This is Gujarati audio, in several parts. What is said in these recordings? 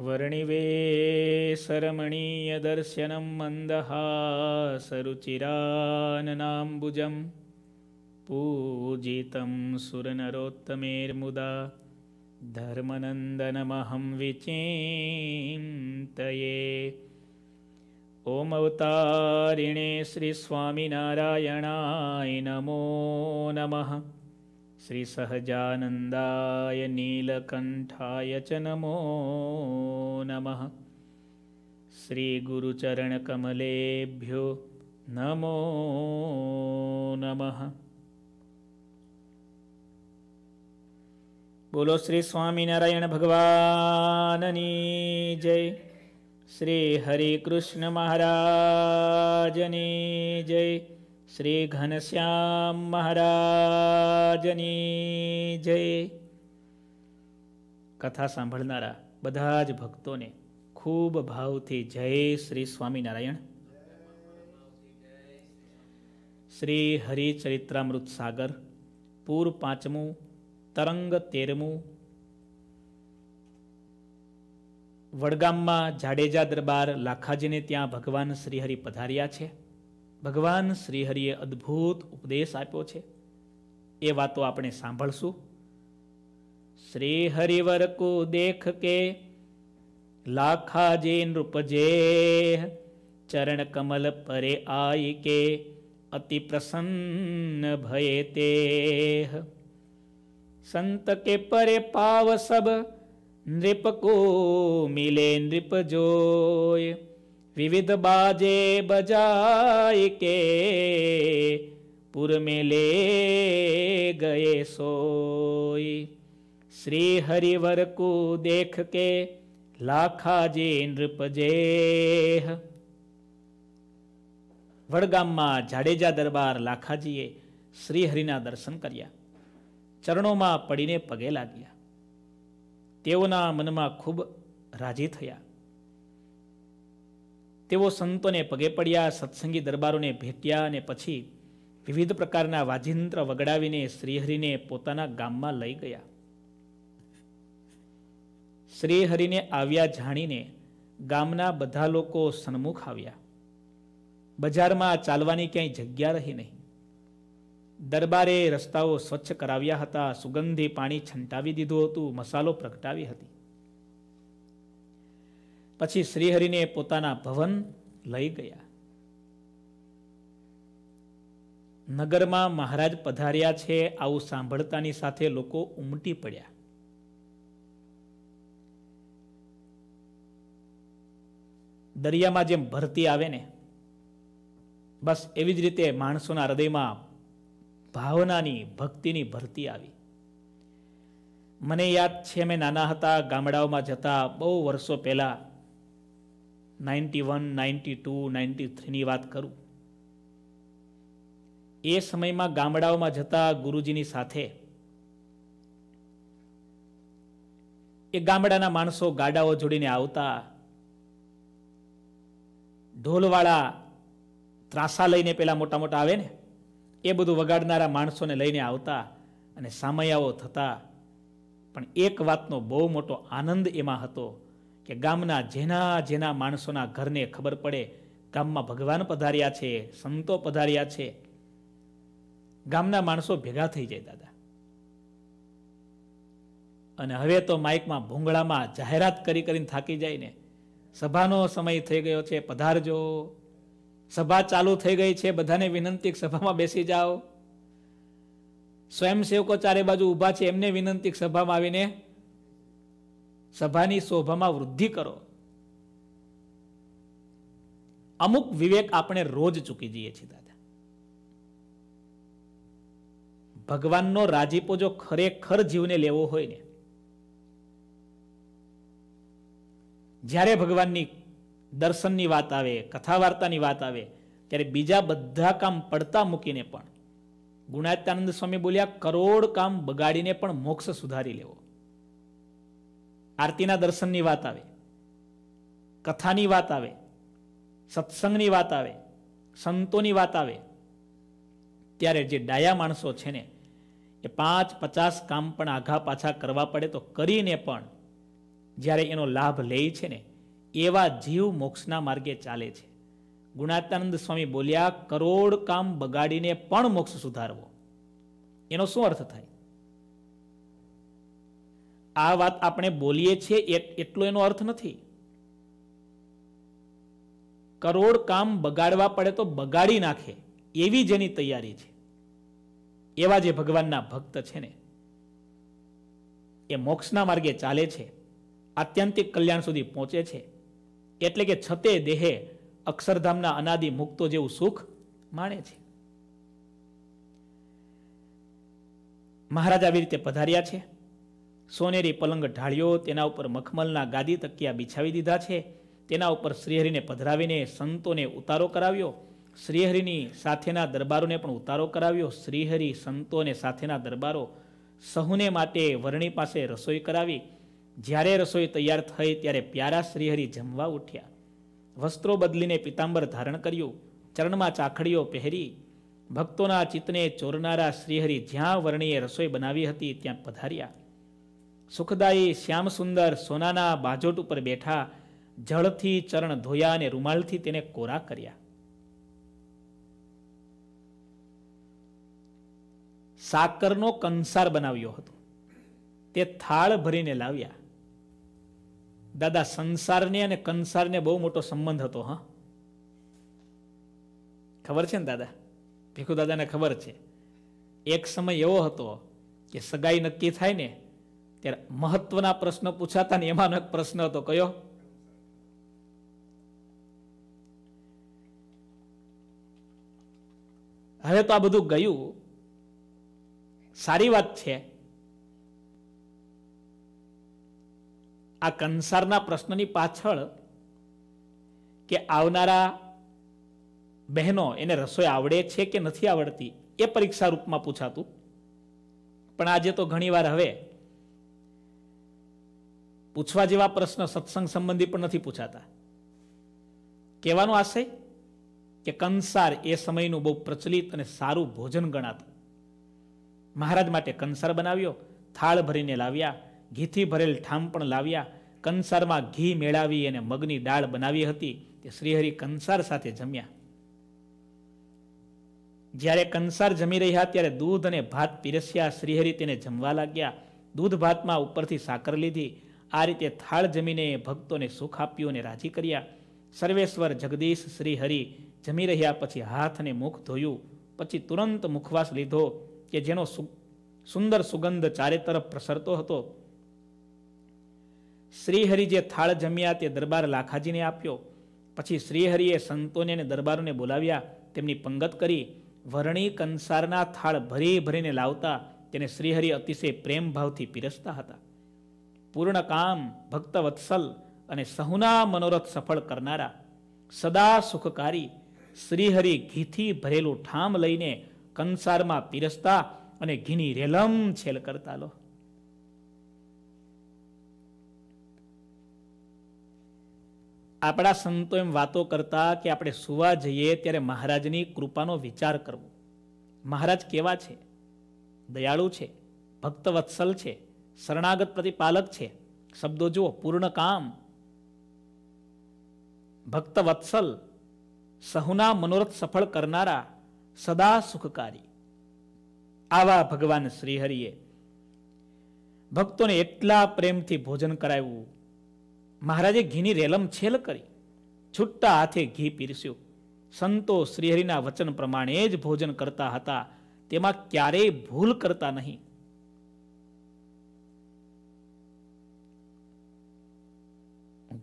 वर्णिवेसरमणीयदर्शनं मन्दहासरुचिराननाम्बुजं पूजितं सुरनरोत्तमेर्मुदा धर्मनन्दनमहं ॐ ॐमवतारिणे श्रीस्वामिनारायणाय नमो नमः શ્રી સહજાનંદાય નીલકંઠાય ચ નમો નમઃ શ્રી ગુરુચરણ કમલેભ્યો નમો નમઃ બોલો શ્રી સ્વામિનારાયણ ભગવાનની જય શ્રી હરિકૃષ્ણ મહારાજની જય શ્રી ઘનશ્યામ મહારાજની જય કથા સાંભળનારા બધા જ ભક્તોને ખૂબ ભાવથી જય શ્રી સ્વામિનારાયણ શ્રી હરિચરિત્રામૃત સાગર પૂર પાંચમું તરંગ તેરમું વડગામમાં જાડેજા દરબાર લાખાજીને ત્યાં ભગવાન શ્રીહરિ પધાર્યા છે ભગવાન શ્રીહરિએ અદ્ભુત ઉપદેશ આપ્યો છે એ વાતો આપણે સાંભળશું શ્રી હરિવર કો દેખ કે લાખા જે નૃપજે ચરણ કમલ પરે આઈ કે અતિ પ્રસન્ન ભયે તે સંત કે પરે પાવ સબ નૃપ કો મિલે નૃપ જોય વિવિધ બાજે બજાય કે પુરમે લે ગયે સોય શ્રી હરિવર કુ દેખ કે લાખાજી જે નૃપજે વડગામમાં જાડેજા દરબાર લાખાજીએ શ્રીહરિના દર્શન કર્યા ચરણોમાં પડીને પગે લાગ્યા તેઓના મનમાં ખૂબ રાજી થયા તેઓ સંતોને પગે પડ્યા સત્સંગી દરબારોને ભેટ્યા અને પછી વિવિધ પ્રકારના વાજિંત્ર વગડાવીને શ્રીહરિને પોતાના ગામમાં લઈ ગયા શ્રીહરિને આવ્યા જાણીને ગામના બધા લોકો સન્મુખ આવ્યા બજારમાં ચાલવાની ક્યાંય જગ્યા રહી નહીં દરબારે રસ્તાઓ સ્વચ્છ કરાવ્યા હતા સુગંધી પાણી છંટાવી દીધું હતું મસાલો પ્રગટાવી હતી પછી શ્રીહરિને પોતાના ભવન લઈ ગયા નગરમાં મહારાજ પધાર્યા છે આવું સાંભળતાની સાથે લોકો ઉમટી પડ્યા દરિયામાં જેમ ભરતી આવે ને બસ એવી જ રીતે માણસોના હૃદયમાં ભાવનાની ભક્તિની ભરતી આવી મને યાદ છે મેં નાના હતા ગામડાઓમાં જતા બહુ વર્ષો પહેલાં ninety one ninety two ninety થ્રીની વાત કરું એ સમયમાં ગામડાઓમાં જતા ગુરુજીની સાથે એ ગામડાના માણસો ગાડાઓ જોડીને આવતા ઢોલવાળા ત્રાસા લઈને પેલા મોટા મોટા આવે ને એ બધું વગાડનારા માણસોને લઈને આવતા અને સામયાઓ થતા પણ એક વાતનો બહુ મોટો આનંદ એમાં હતો કે ગામના જેના જેના માણસોના ઘરને ખબર પડે ગામમાં ભગવાન પધાર્યા છે સંતો પધાર્યા છે ગામના માણસો ભેગા થઈ જાય દાદા અને હવે તો માઇકમાં ભૂંગળામાં જાહેરાત કરી કરીને થાકી જાય ને સભાનો સમય થઈ ગયો છે પધારજો સભા ચાલુ થઈ ગઈ છે બધાને વિનંતી સભામાં બેસી જાઓ સ્વયંસેવકો ચારે બાજુ ઊભા છે એમને વિનંતી સભામાં આવીને સભાની શોભામાં વૃદ્ધિ કરો અમુક વિવેક આપણે રોજ ચૂકી જઈએ છીએ દાદા ભગવાનનો રાજીપો જો ખરેખર જીવને લેવો હોય ને જ્યારે ભગવાનની દર્શનની વાત આવે કથા વાર્તાની વાત આવે ત્યારે બીજા બધા કામ પડતા મૂકીને પણ ગુણાત્યાનંદ સ્વામી બોલ્યા કરોડ કામ બગાડીને પણ મોક્ષ સુધારી લેવો આરતીના દર્શનની વાત આવે કથાની વાત આવે સત્સંગની વાત આવે સંતોની વાત આવે ત્યારે જે ડાયા માણસો છે ને એ પાંચ પચાસ કામ પણ આઘા પાછા કરવા પડે તો કરીને પણ જ્યારે એનો લાભ લે છે ને એવા જીવ મોક્ષના માર્ગે ચાલે છે ગુણાતાનંદ સ્વામી બોલ્યા કરોડ કામ બગાડીને પણ મોક્ષ સુધારવો એનો શું અર્થ થાય આ વાત આપણે બોલીએ છીએ એટલો એનો અર્થ નથી કરોડ કામ બગાડવા પડે તો બગાડી નાખે એવી જેની તૈયારી છે એવા જે ભગવાનના ભક્ત છે ને એ મોક્ષના માર્ગે ચાલે છે આત્યંતિક કલ્યાણ સુધી પહોંચે છે એટલે કે છતે દેહે અક્ષરધામના અનાદિ મુક્તો જેવું સુખ માણે છે મહારાજ આવી રીતે પધાર્યા છે સોનેરી પલંગ ઢાળ્યો તેના ઉપર મખમલના ગાદી તકિયા બિછાવી દીધા છે તેના ઉપર શ્રીહરિને પધરાવીને સંતોને ઉતારો કરાવ્યો શ્રીહરિની સાથેના દરબારોને પણ ઉતારો કરાવ્યો શ્રીહરિ સંતોને સાથેના દરબારો સહુને માટે વરણી પાસે રસોઈ કરાવી જ્યારે રસોઈ તૈયાર થઈ ત્યારે પ્યારા શ્રીહરિ જમવા ઉઠ્યા વસ્ત્રો બદલીને પિતાંબર ધારણ કર્યું ચરણમાં ચાખડીઓ પહેરી ભક્તોના ચિત્તને ચોરનારા શ્રીહરિ જ્યાં વરણીએ રસોઈ બનાવી હતી ત્યાં પધાર્યા સુખદાયી શ્યામ સુંદર સોનાના બાજોટ ઉપર બેઠા જળથી ચરણ ધોયા અને રૂમાલથી તેને કોરા કર્યા સાકરનો કંસાર બનાવ્યો હતો તે થાળ ભરીને લાવ્યા દાદા સંસારને અને કંસારને બહુ મોટો સંબંધ હતો હા ખબર છે ને દાદા ભીખુ દાદાને ખબર છે એક સમય એવો હતો કે સગાઈ નક્કી થાય ને ત્યારે મહત્વના પ્રશ્ન પૂછાતા ને એમાંનો પ્રશ્ન હતો કયો હવે તો આ બધું ગયું સારી વાત છે આ કંસારના પ્રશ્નની પાછળ કે આવનારા બહેનો એને રસોઈ આવડે છે કે નથી આવડતી એ પરીક્ષા રૂપમાં પૂછાતું પણ આજે તો ઘણીવાર હવે પૂછવા જેવા પ્રશ્ન સત્સંગ સંબંધી પણ નથી પૂછાતા કહેવાનો આશય કે કંસાર એ સમયનું બહુ પ્રચલિત અને સારું ભોજન ગણાતું મહારાજ માટે કંસાર બનાવ્યો થાળ ભરીને લાવ્યા ઘીથી ભરેલ ઠામ પણ લાવ્યા કંસારમાં ઘી મેળાવી અને મગની દાળ બનાવી હતી તે શ્રીહરિ કંસાર સાથે જમ્યા જ્યારે કંસાર જમી રહ્યા ત્યારે દૂધ અને ભાત પીરસ્યા શ્રીહરિ તેને જમવા લાગ્યા દૂધ ભાતમાં ઉપરથી સાકર લીધી આ રીતે થાળ જમીને ભક્તોને સુખ આપ્યું અને રાજી કર્યા સર્વેશ્વર જગદીશ શ્રી હરિ જમી રહ્યા પછી હાથ અને મુખ ધોયું પછી તુરંત મુખવાસ લીધો કે જેનો સુંદર સુગંધ ચારે તરફ પ્રસરતો હતો શ્રીહરિ જે થાળ જમ્યા તે દરબાર લાખાજીને આપ્યો પછી શ્રીહરિએ સંતોને અને દરબારોને બોલાવ્યા તેમની પંગત કરી વરણી કંસારના થાળ ભરી ભરીને લાવતા તેને શ્રીહરિ અતિશય પ્રેમભાવથી પીરસતા હતા પૂર્ણ કામ ભક્ત વત્સલ અને સહુના મનોરથ સફળ કરનારા સદા સુખકારી શ્રીહરિ ઘીથી ભરેલું ઠામ લઈને કંસારમાં પીરસતા અને ઘીની રેલમ છેલ કરતા લો આપણા સંતો એમ વાતો કરતા કે આપણે સુવા જઈએ ત્યારે મહારાજની કૃપાનો વિચાર કરવો મહારાજ કેવા છે દયાળુ છે ભક્તવત્સલ છે શરણાગત પ્રતિપાલક છે શબ્દો જુઓ પૂર્ણ કામ ભક્ત વત્સલ સહુના મનોરથ સફળ કરનારા સદા સુખકારી આવા ભગવાન શ્રીહરિએ ભક્તોને એટલા પ્રેમથી ભોજન કરાવ્યું મહારાજે ઘીની રેલમ છેલ કરી છૂટા હાથે ઘી પીરસ્યું સંતો શ્રીહરિના વચન પ્રમાણે જ ભોજન કરતા હતા તેમાં ક્યારેય ભૂલ કરતા નહીં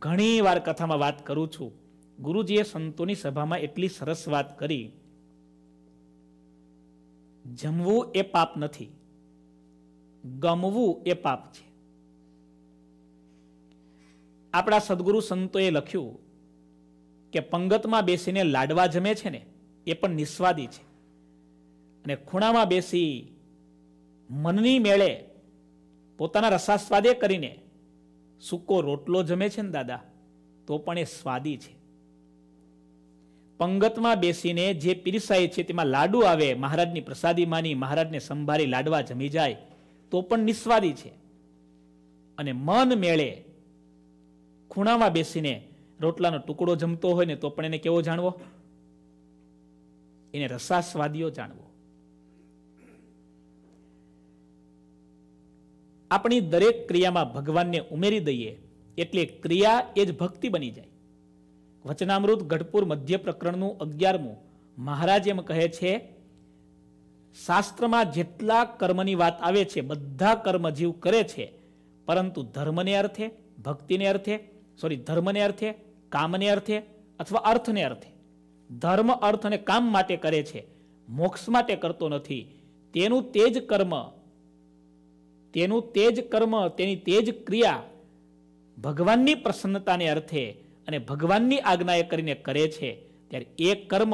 ઘણી વાર કથામાં વાત કરું છું ગુરુજીએ સંતોની સભામાં એટલી સરસ વાત કરી જમવું એ પાપ નથી ગમવું એ પાપ છે આપણા સદગુરુ સંતોએ લખ્યું કે પંગતમાં બેસીને લાડવા જમે છે ને એ પણ નિસ્વાદી છે અને ખૂણામાં બેસી મનની મેળે પોતાના રસાસ્વાદે કરીને સૂકો રોટલો જમે છે ને દાદા તો પણ એ સ્વાદી છે પંગતમાં બેસીને જે પીરસાય છે તેમાં લાડુ આવે મહારાજની પ્રસાદી માની મહારાજને સંભાળી લાડવા જમી જાય તો પણ નિસ્વાદી છે અને મન મેળે ખૂણામાં બેસીને રોટલાનો ટુકડો જમતો હોય ને તો પણ એને કેવો જાણવો એને રસાસ્વાદીઓ જાણવો આપણી દરેક ક્રિયામાં ભગવાનને ઉમેરી દઈએ એટલે ક્રિયા એ જ ભક્તિ બની જાય વચનામૃત ગઢપુર મધ્ય પ્રકરણનું અગિયારમું મહારાજ એમ કહે છે શાસ્ત્રમાં જેટલા કર્મની વાત આવે છે બધા કર્મ જીવ કરે છે પરંતુ ધર્મને અર્થે ભક્તિને અર્થે સોરી ધર્મને અર્થે કામને અર્થે અથવા અર્થને અર્થે ધર્મ અર્થ અને કામ માટે કરે છે મોક્ષ માટે કરતો નથી તેનું તે જ કર્મ તેનું તે જ કર્મ તેની તે જ ક્રિયા ભગવાનની પ્રસન્નતાને અર્થે અને ભગવાનની આજ્ઞાએ કરીને કરે છે ત્યારે એ કર્મ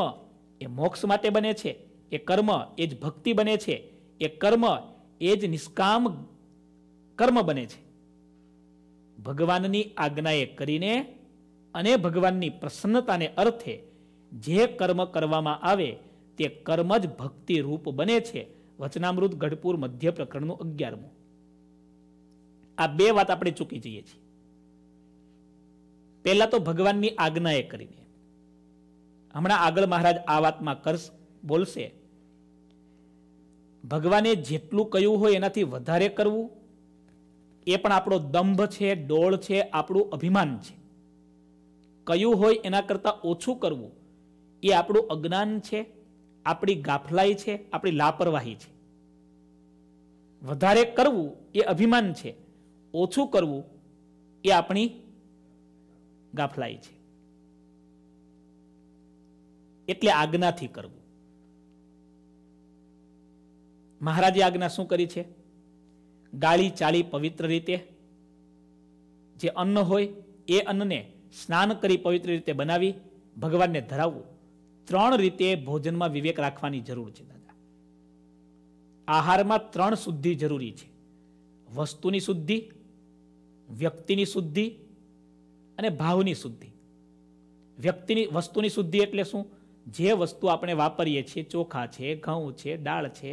એ મોક્ષ માટે બને છે એ કર્મ એ જ ભક્તિ બને છે એ કર્મ એ જ નિષ્કામ કર્મ બને છે ભગવાનની આજ્ઞાએ કરીને અને ભગવાનની પ્રસન્નતાને અર્થે જે કર્મ કરવામાં આવે તે કર્મ જ ભક્તિ રૂપ બને છે વચનામૃત ગઢપુર મધ્ય પ્રકરણનું અગિયારમું આ બે વાત આપણે ચૂકી જઈએ છીએ પહેલાં તો ભગવાનની આજ્ઞા એ કરીને હમણાં આગળ મહારાજ આ વાતમાં કરશ બોલશે ભગવાને જેટલું કહ્યું હોય એનાથી વધારે કરવું એ પણ આપણો દંભ છે ડોળ છે આપણું અભિમાન છે કયું હોય એના કરતાં ઓછું કરવું એ આપણું અજ્ઞાન છે આપણી ગાફલાઈ છે આપણી લાપરવાહી છે વધારે કરવું એ અભિમાન છે ઓછું કરવું એ આપણી ગાફલાઈ છે એટલે આજ્ઞાથી કરવું મહારાજે આજ્ઞા શું કરી છે ગાળી ચાળી પવિત્ર રીતે જે અન્ન હોય એ અન્નને સ્નાન કરી પવિત્ર રીતે બનાવી ભગવાનને ધરાવવું ત્રણ રીતે ભોજનમાં વિવેક રાખવાની જરૂર છે દાદા આહારમાં ત્રણ શુદ્ધિ જરૂરી છે વસ્તુની શુદ્ધિ વ્યક્તિની શુદ્ધિ અને ભાવની શુદ્ધિ વ્યક્તિની વસ્તુની શુદ્ધિ એટલે શું જે વસ્તુ આપણે વાપરીએ છીએ ચોખા છે ઘઉં છે દાળ છે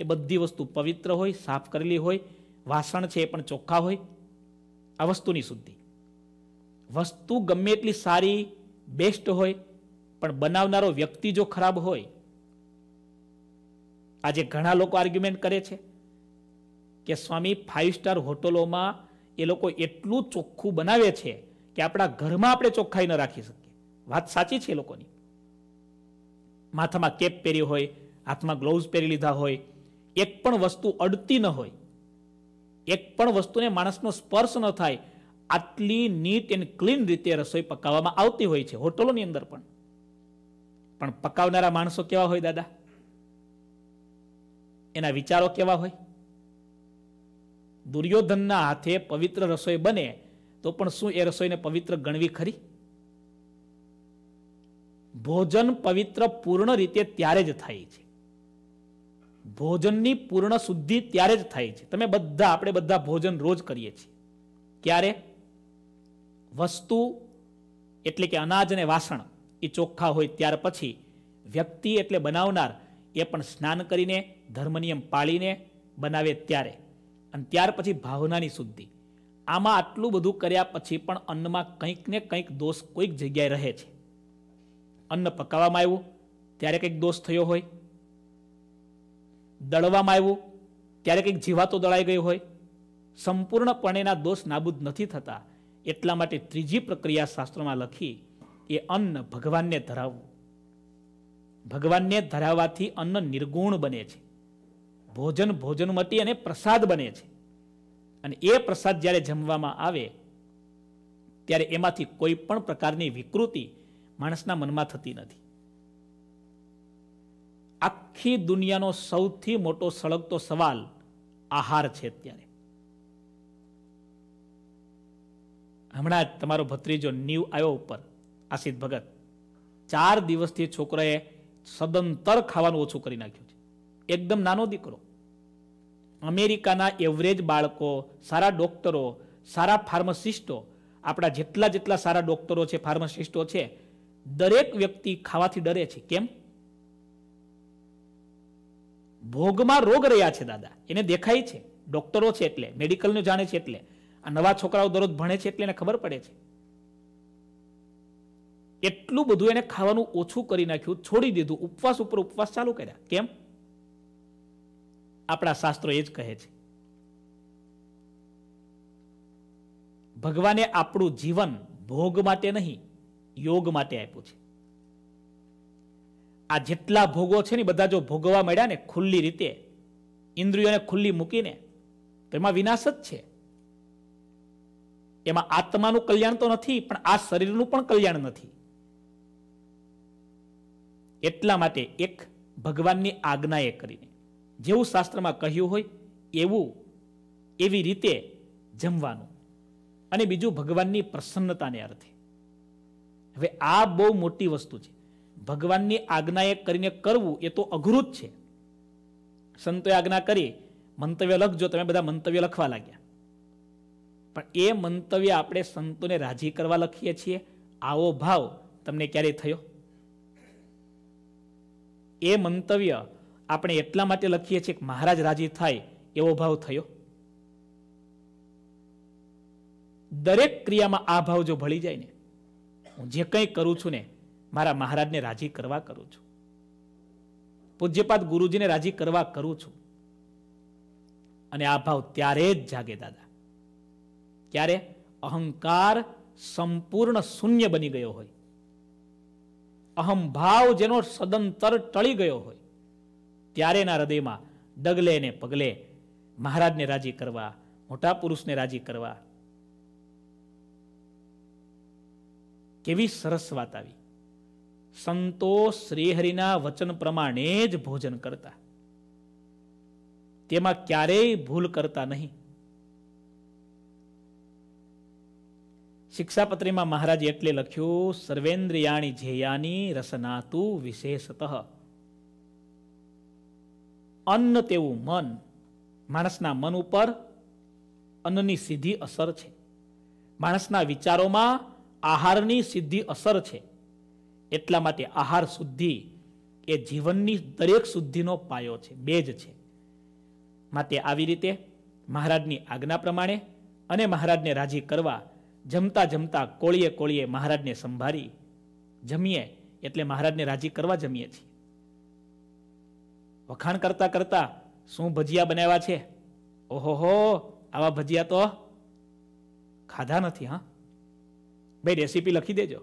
એ બધી વસ્તુ પવિત્ર હોય સાફ કરેલી હોય વાસણ છે એ પણ ચોખ્ખા હોય આ વસ્તુની શુદ્ધિ વસ્તુ ગમે એટલી સારી બેસ્ટ હોય પણ બનાવનારો વ્યક્તિ જો ખરાબ હોય આજે ઘણા લોકો આર્ગ્યુમેન્ટ કરે છે કે સ્વામી ફાઇવ સ્ટાર હોટલોમાં એ લોકો એટલું ચોખ્ખું બનાવે છે કે આપણા ઘરમાં આપણે ચોખ્ખાઈ ન રાખી શકીએ વાત સાચી છે એ લોકોની માથામાં કેપ પહેરી હોય હાથમાં ગ્લોવ્સ પહેરી લીધા હોય એક પણ વસ્તુ અડતી ન હોય એક પણ વસ્તુને માણસનો સ્પર્શ ન થાય આટલી નીટ એન્ડ ક્લીન રીતે રસોઈ પકાવવામાં આવતી હોય છે હોટલોની અંદર પણ પણ પકાવનારા માણસો કેવા હોય દાદા એના વિચારો કેવા હોય દુર્યોધનના હાથે પવિત્ર રસોઈ બને તો પણ શું એ રસોઈને પવિત્ર ગણવી ખરી ભોજન પવિત્ર પૂર્ણ રીતે ત્યારે જ થાય છે ભોજનની પૂર્ણ શુદ્ધિ ત્યારે જ થાય છે તમે બધા આપણે બધા ભોજન રોજ કરીએ છીએ ક્યારે વસ્તુ એટલે કે અનાજ અને વાસણ એ ચોખ્ખા હોય ત્યાર પછી વ્યક્તિ એટલે બનાવનાર એ પણ સ્નાન કરીને ધર્મનિયમ પાળીને બનાવે ત્યારે અને ત્યાર પછી ભાવનાની શુદ્ધિ આમાં આટલું બધું કર્યા પછી પણ અન્નમાં કંઈક ને કંઈક દોષ કોઈક જગ્યાએ રહે છે અન્ન પકાવવામાં આવ્યું ત્યારે કંઈક દોષ થયો હોય દળવામાં આવ્યું ત્યારે કંઈક જીવાતો દળાઈ ગઈ હોય સંપૂર્ણપણેના દોષ નાબૂદ નથી થતા એટલા માટે ત્રીજી પ્રક્રિયા શાસ્ત્રમાં લખી એ અન્ન ભગવાનને ધરાવવું ભગવાનને ધરાવવાથી અન્ન નિર્ગુણ બને છે ભોજન ભોજન મટી અને પ્રસાદ બને છે અને એ પ્રસાદ જ્યારે જમવામાં આવે ત્યારે એમાંથી કોઈ પણ પ્રકારની વિકૃતિ માણસના મનમાં થતી નથી આખી દુનિયાનો સૌથી મોટો સળગતો સવાલ આહાર છે અત્યારે હમણાં જ તમારો ભત્રીજો નીવ આવ્યો ઉપર આશિત ભગત ચાર દિવસથી છોકરાએ સદંતર ખાવાનું ઓછું કરી નાખ્યું છે એકદમ નાનો દીકરો અમેરિકાના એવરેજ બાળકો સારા ડોક્ટરો સારા ફાર્માસિસ્ટો આપણા જેટલા જેટલા સારા ડોક્ટરો છે ફાર્માસિસ્ટો છે દરેક વ્યક્તિ ખાવાથી ડરે છે કેમ ભોગમાં રોગ રહ્યા છે દાદા એને દેખાય છે ડોક્ટરો છે એટલે મેડિકલનું જાણે છે એટલે આ નવા છોકરાઓ દરરોજ ભણે છે એટલે એને ખબર પડે છે એટલું બધું એને ખાવાનું ઓછું કરી નાખ્યું છોડી દીધું ઉપવાસ ઉપર ઉપવાસ ચાલુ કર્યા કેમ આપણા શાસ્ત્રો એ જ કહે છે ભગવાને આપણું જીવન ભોગ માટે નહીં યોગ માટે આપ્યું છે આ જેટલા ભોગો છે ને બધા જો ભોગવા મળ્યા ને ખુલ્લી રીતે ઇન્દ્રિયોને ખુલ્લી મૂકીને તો એમાં વિનાશ જ છે એમાં આત્માનું કલ્યાણ તો નથી પણ આ શરીરનું પણ કલ્યાણ નથી એટલા માટે એક ભગવાનની આજ્ઞા એ કરીને જેવું શાસ્ત્રમાં કહ્યું હોય એવું એવી રીતે જમવાનું અને બીજું ભગવાનની પ્રસન્નતાને અર્થે હવે આ બહુ મોટી વસ્તુ છે ભગવાનની આજ્ઞાએ કરીને કરવું એ તો અઘરું જ છે સંતોએ આજ્ઞા કરી મંતવ્ય લખજો તમે બધા મંતવ્ય લખવા લાગ્યા પણ એ મંતવ્ય આપણે સંતોને રાજી કરવા લખીએ છીએ આવો ભાવ તમને ક્યારે થયો એ મંતવ્ય આપણે એટલા માટે લખીએ છીએ કે મહારાજ રાજી થાય એવો ભાવ થયો દરેક ક્રિયામાં આ ભાવ જો ભળી જાય ને હું જે કંઈ કરું છું ને મારા મહારાજને રાજી કરવા કરું છું પૂજ્યપાદ ગુરુજીને રાજી કરવા કરું છું અને આ ભાવ ત્યારે જ જાગે દાદા ક્યારે અહંકાર સંપૂર્ણ શૂન્ય બની ગયો હોય અહમ ભાવ જેનો સદંતર ટળી ગયો હોય ત્યારે એના હૃદયમાં ડગલે ને પગલે મહારાજને રાજી કરવા મોટા પુરુષને રાજી કરવા કેવી સરસ વાત આવી સંતો શ્રીહરિના વચન પ્રમાણે જ ભોજન કરતા તેમાં ક્યારેય ભૂલ કરતા નહીં શિક્ષાપત્રીમાં મહારાજે એટલે લખ્યું સર્વેન્દ્રિયાણી જેયાની રસનાતુ વિશેષતઃ અન્ન તેવું મન માણસના મન ઉપર અન્નની સિદ્ધિ અસર છે માણસના વિચારોમાં આહારની સિદ્ધિ અસર છે એટલા માટે આહાર શુદ્ધિ એ જીવનની દરેક શુદ્ધિનો પાયો છે બે જ છે માટે આવી રીતે મહારાજની આજ્ઞા પ્રમાણે અને મહારાજને રાજી કરવા જમતા જમતા કોળીએ કોળીએ મહારાજને સંભાળી જમીએ એટલે મહારાજને રાજી કરવા જમીએ છીએ વખાણ કરતા કરતા શું ભજીયા બનાવ્યા છે ઓહોહો આવા ભજીયા તો ખાધા નથી હા ભાઈ રેસીપી લખી દેજો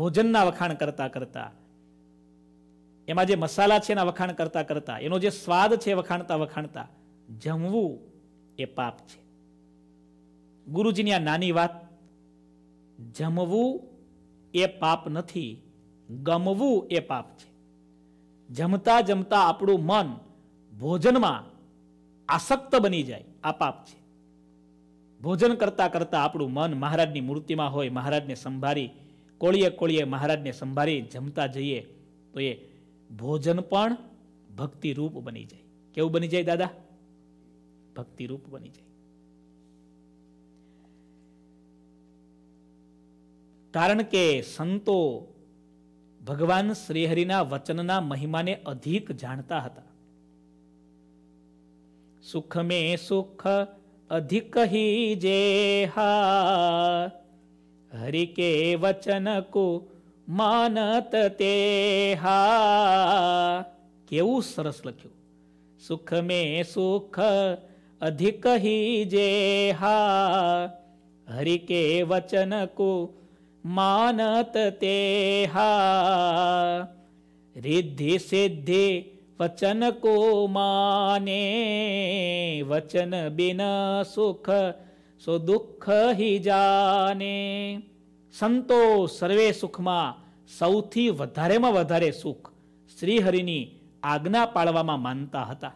ભોજનના વખાણ કરતા કરતા એમાં જે મસાલા છે એના વખાણ કરતા કરતા એનો જે સ્વાદ છે વખાણતા વખાણતા જમવું એ પાપ છે ગુરુજીની આ નાની વાત જમવું એ પાપ નથી ગમવું એ પાપ છે જમતા જમતા આપણું મન ભોજનમાં આસક્ત બની જાય આ પાપ છે ભોજન કરતા કરતા આપણું મન મહારાજની મૂર્તિમાં હોય મહારાજને સંભાળી કોળીએ કોળીએ મહારાજને સંભાળી જમતા જઈએ તો એ ભોજન પણ ભક્તિરૂપ બની જાય કેવું બની જાય દાદા ભક્તિરૂપ બની જાય કારણ કે સંતો ભગવાન શ્રીહરિના વચનના મહિમાને અધિક જાણતા હતા સુખ મે સુખ અધિક હી જે હા હરિ કે વચન કો માનત તે હા કેવું સરસ લખ્યું સુખ મે સુખ અધિક હી જે હા હરિ કે વચન કો માનત તે હા રિદ્ધિ સિદ્ધિ વચન કો માને વચન બિન સુખ સો દુઃખ હિ જાને સંતો સર્વે સુખમાં સૌથી વધારેમાં વધારે સુખ શ્રીહરિની આજ્ઞા પાળવામાં માનતા હતા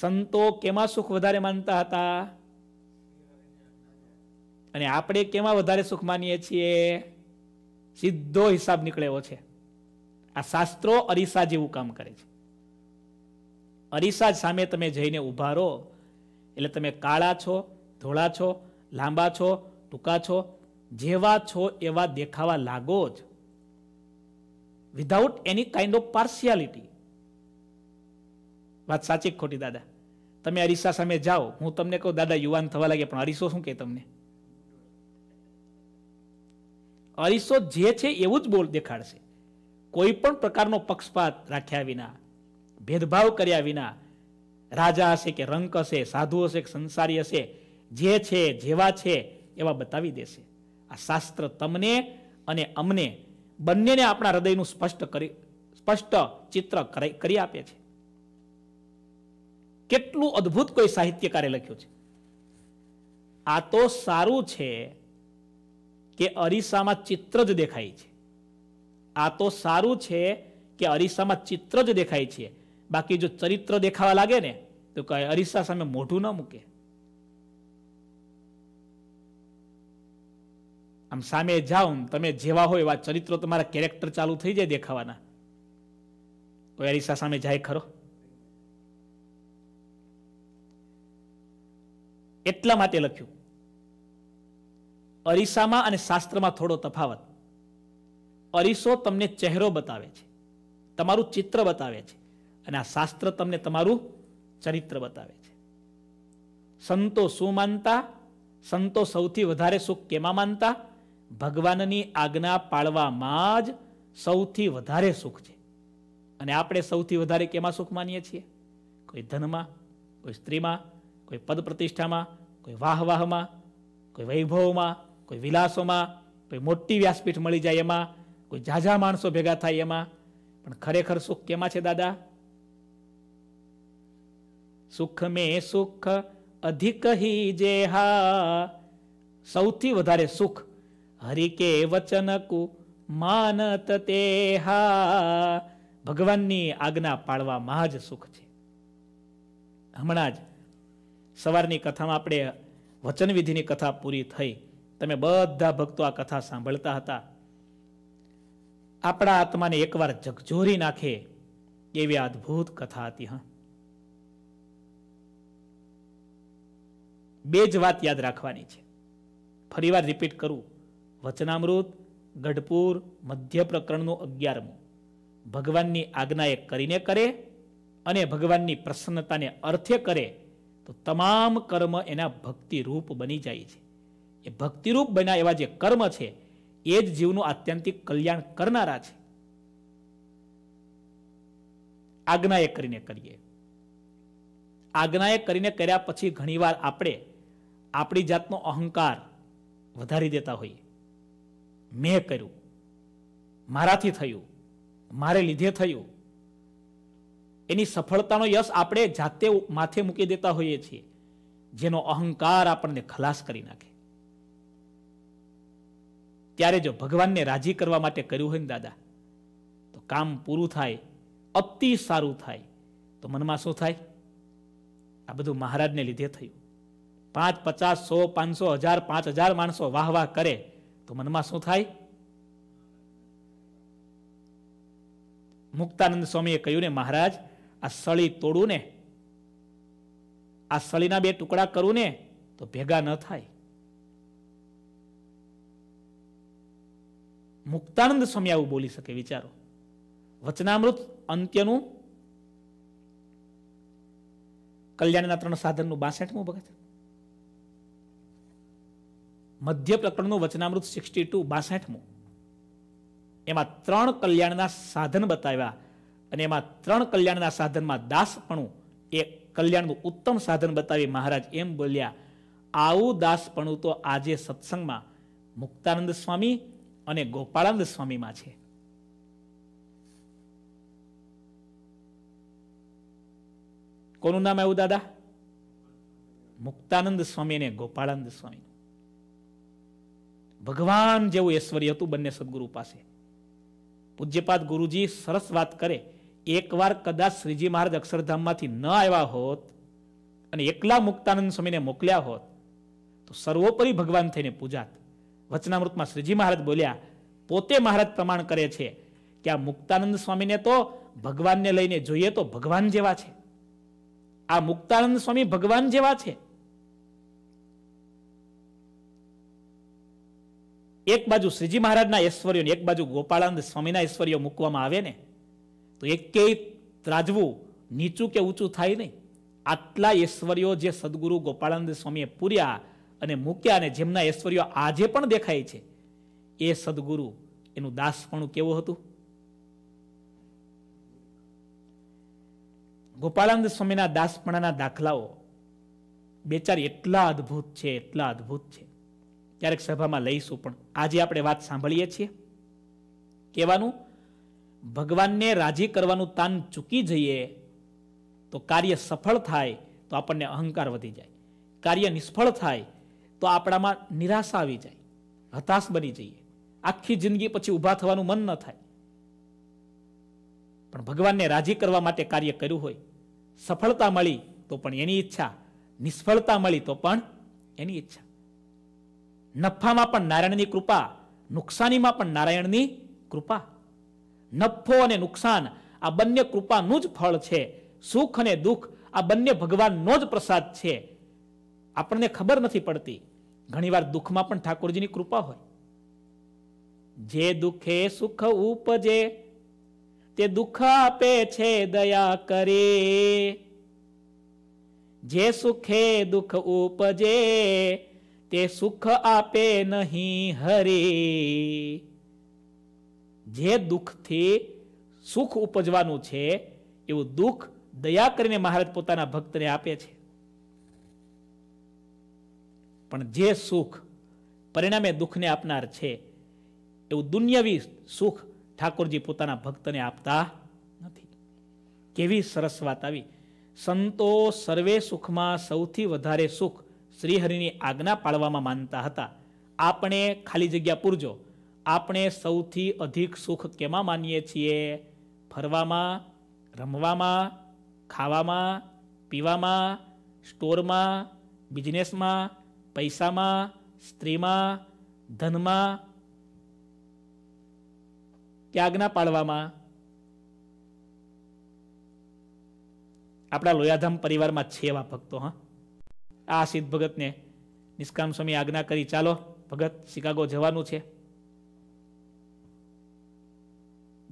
સંતો કેમાં સુખ વધારે માનતા હતા અને આપણે કેમાં વધારે સુખ માનીએ છીએ સીધો હિસાબ નીકળેવો છે આ શાસ્ત્રો અરીસા જેવું કામ કરે છે અરીસા સામે તમે જઈને ઊભા રહો એટલે તમે કાળા છો ધોળા છો લાંબા છો ટૂંકા છો જેવા છો એવા દેખાવા લાગો જ without any kind of partiality વાત સાચી ખોટી દાદા તમે અરીસા સામે જાઓ હું તમને કહું દાદા યુવાન થવા લાગે પણ અરીસો શું કહે તમને અરીસો જે છે એવું જ બોલ દેખાડશે કોઈ પણ પ્રકારનો પક્ષપાત રાખ્યા વિના ભેદભાવ કર્યા વિના રાજા હશે કે રંક હશે સાધુ હશે કે સંસારી હશે જે છે જેવા છે એવા બતાવી દેશે આ શાસ્ત્ર તમને અને અમને બંનેને આપણા હૃદયનું સ્પષ્ટ કરી સ્પષ્ટ ચિત્ર કરી આપે છે કેટલું અદ્ભુત કોઈ સાહિત્યકારે લખ્યું છે આ તો સારું છે કે અરીસામાં ચિત્ર જ દેખાય છે આ તો સારું છે કે અરીસામાં ચિત્ર જ દેખાય છે બાકી જો ચરિત્ર દેખાવા લાગે ને તો કહે અરીસા સામે મોઢું ન મૂકે આમ સામે જાઓ તમે જેવા હોય એવા ચરિત્રો તમારા કેરેક્ટર ચાલુ થઈ જાય દેખાવાના તો અરીસા સામે જાય ખરો એટલા માટે લખ્યું અરીસામાં અને શાસ્ત્રમાં થોડો તફાવત અરીસો તમને ચહેરો બતાવે છે તમારું ચિત્ર બતાવે છે અને આ શાસ્ત્ર તમને તમારું ચરિત્ર બતાવે છે સંતો શું માનતા સંતો સૌથી વધારે સુખ કેમાં માનતા ભગવાનની આજ્ઞા પાળવામાં જ સૌથી વધારે સુખ છે અને આપણે સૌથી વધારે કેમાં સુખ માનીએ છીએ કોઈ ધનમાં કોઈ સ્ત્રીમાં કોઈ પદ પ્રતિષ્ઠામાં કોઈ વાહવાહમાં કોઈ વૈભવમાં કોઈ વિલાસોમાં કોઈ મોટી વ્યાસપીઠ મળી જાય એમાં કોઈ ઝાઝા માણસો ભેગા થાય એમાં પણ ખરેખર સુખ કેમાં છે દાદા સુખ મે સુખ અધિક હી જે હા સૌથી વધારે સુખ હરિ કે વચન કુ માનત તે હા ભગવાનની આજ્ઞા પાળવામાં જ સુખ છે હમણાં જ સવારની કથામાં આપણે વચનવિધિની કથા પૂરી થઈ તમે બધા ભક્તો આ કથા સાંભળતા હતા આપણા આત્માને એકવાર જગજોરી નાખે એવી અદભુત કથા હતી હા બે જ વાત યાદ રાખવાની છે ફરીવાર રિપીટ કરું વચનામૃત ગઢપુર મધ્ય પ્રકરણનું અગિયારમું ભગવાનની આજ્ઞા એ કરીને કરે અને ભગવાનની પ્રસન્નતાને અર્થે કરે તો તમામ કર્મ એના ભક્તિરૂપ બની જાય છે એ ભક્તિરૂપ બન્યા એવા જે કર્મ છે એ જ જીવનું આત્યંતિક કલ્યાણ કરનારા છે આજ્ઞાએ કરીને કરીએ આજ્ઞાએ કરીને કર્યા પછી ઘણીવાર આપણે આપણી જાતનો અહંકાર વધારી દેતા હોઈએ મેં કર્યું મારાથી થયું મારે લીધે થયું એની સફળતાનો યશ આપણે જાતે માથે મૂકી દેતા હોઈએ છીએ જેનો અહંકાર આપણને ખલાસ કરી નાખે ત્યારે જો ભગવાનને રાજી કરવા માટે કર્યું હોય ને દાદા તો કામ પૂરું થાય અતિ સારું થાય તો મનમાં શું થાય આ બધું મહારાજને લીધે થયું પાંચ પચાસ સો પાંચસો હજાર પાંચ હજાર માણસો વાહ વાહ કરે તો મનમાં શું થાય મુક્તાનંદ સ્વામીએ કહ્યું ને મહારાજ આ સળી તોડું ને આ સળીના બે ટુકડા કરું ને તો ભેગા ન થાય મુક્તાનંદ સ્વામી આવું બોલી શકે વિચારો વચનામૃત અંત્યનું કલ્યાણના ત્રણ સાધનનું બાસઠમું ભગત મધ્ય પ્રકરણનું વચનામૃત સિક્સટી ટુ બાસઠમું એમાં ત્રણ કલ્યાણના સાધન બતાવ્યા અને એમાં ત્રણ કલ્યાણના સાધનમાં દાસપણું એ કલ્યાણનું ઉત્તમ સાધન બતાવી મહારાજ એમ બોલ્યા આવું દાસપણું તો આજે સત્સંગમાં મુક્તાનંદ સ્વામી અને ગોપાળાનંદ સ્વામીમાં છે કોનું નામ આવ્યું દાદા મુક્તાનંદ સ્વામી અને ગોપાળાનંદ સ્વામી ભગવાન જેવું ઐશ્વર્ય હતું બંને સદગુરુ પાસે પૂજ્યપાદ ગુરુજી સરસ વાત કરે એકવાર કદાચ શ્રીજી મહારાજ અક્ષરધામમાંથી ન આવ્યા હોત અને એકલા મુક્તાનંદ સ્વામીને મોકલ્યા હોત તો સર્વોપરી ભગવાન થઈને પૂજાત વચનામૃતમાં શ્રીજી મહારાજ બોલ્યા પોતે મહારાજ પ્રમાણ કરે છે કે આ મુક્તાનંદ સ્વામીને તો ભગવાનને લઈને જોઈએ તો ભગવાન જેવા છે આ મુક્તાનંદ સ્વામી ભગવાન જેવા છે એક બાજુ શ્રીજી મહારાજના ઐશ્વર્યો એક બાજુ ગોપાળાનંદ સ્વામીના ઐશ્વર્યો મૂકવામાં આવે ને તો એક ત્રાજવું નીચું કે ઊંચું થાય નહીં આટલા ઐશ્વર્યો જે સદગુરુ ગોપાળાનંદ સ્વામીએ પૂર્યા અને મૂક્યા અને જેમના ઐશ્વર્યો આજે પણ દેખાય છે એ સદગુરુ એનું દાસપણું કેવું હતું ગોપાલંદ સ્વામીના દાસપણાના દાખલાઓ બેચાર એટલા અદ્ભુત છે એટલા અદ્ભુત છે ક્યારેક સભામાં લઈશું પણ આજે આપણે વાત સાંભળીએ છીએ કહેવાનું ભગવાનને રાજી કરવાનું તાન ચૂકી જઈએ તો કાર્ય સફળ થાય તો આપણને અહંકાર વધી જાય કાર્ય નિષ્ફળ થાય તો આપણામાં નિરાશા આવી જાય હતાશ બની જઈએ આખી જિંદગી પછી ઊભા થવાનું મન ન થાય પણ ભગવાનને રાજી કરવા માટે કાર્ય કર્યું હોય સફળતા મળી તો પણ એની ઈચ્છા નિષ્ફળતા મળી તો પણ એની ઈચ્છા નફામાં પણ નારાયણની કૃપા નુકસાનીમાં પણ નારાયણની કૃપા નફો અને નુકસાન આ બંને કૃપાનું જ ફળ છે સુખ અને દુઃખ આ બંને ભગવાનનો જ પ્રસાદ છે આપણને ખબર નથી પડતી ઘણીવાર દુઃખમાં પણ ઠાકોરજીની કૃપા હોય જે દુઃખે સુખ ઉપજે તે દુઃખ આપે છે દયા કરે જે સુખે દુઃખ ઉપજે તે સુખ આપે નહીં હરે જે દુઃખથી સુખ ઉપજવાનું છે એવું દુઃખ દયા કરીને મહારાજ પોતાના ભક્તને આપે છે પણ જે સુખ પરિણામે દુઃખને આપનાર છે એવું દુનિયાવી સુખ ઠાકોરજી પોતાના ભક્તને આપતા નથી કેવી સરસ વાત આવી સંતો સર્વે સુખમાં સૌથી વધારે સુખ શ્રીહરિની આજ્ઞા પાળવામાં માનતા હતા આપણે ખાલી જગ્યા પૂરજો આપણે સૌથી અધિક સુખ કેમાં માનીએ છીએ ફરવામાં રમવામાં ખાવામાં પીવામાં સ્ટોરમાં બિઝનેસમાં પૈસામાં સ્ત્રીમાં ધનમાં કે આજ્ઞા પાળવામાં આપણા લોયાધામ પરિવારમાં છે એવા ભક્તો હા આ સિદ્ધ ભગતને નિષ્કામ સ્વામી આજ્ઞા કરી ચાલો ભગત શિકાગો જવાનું છે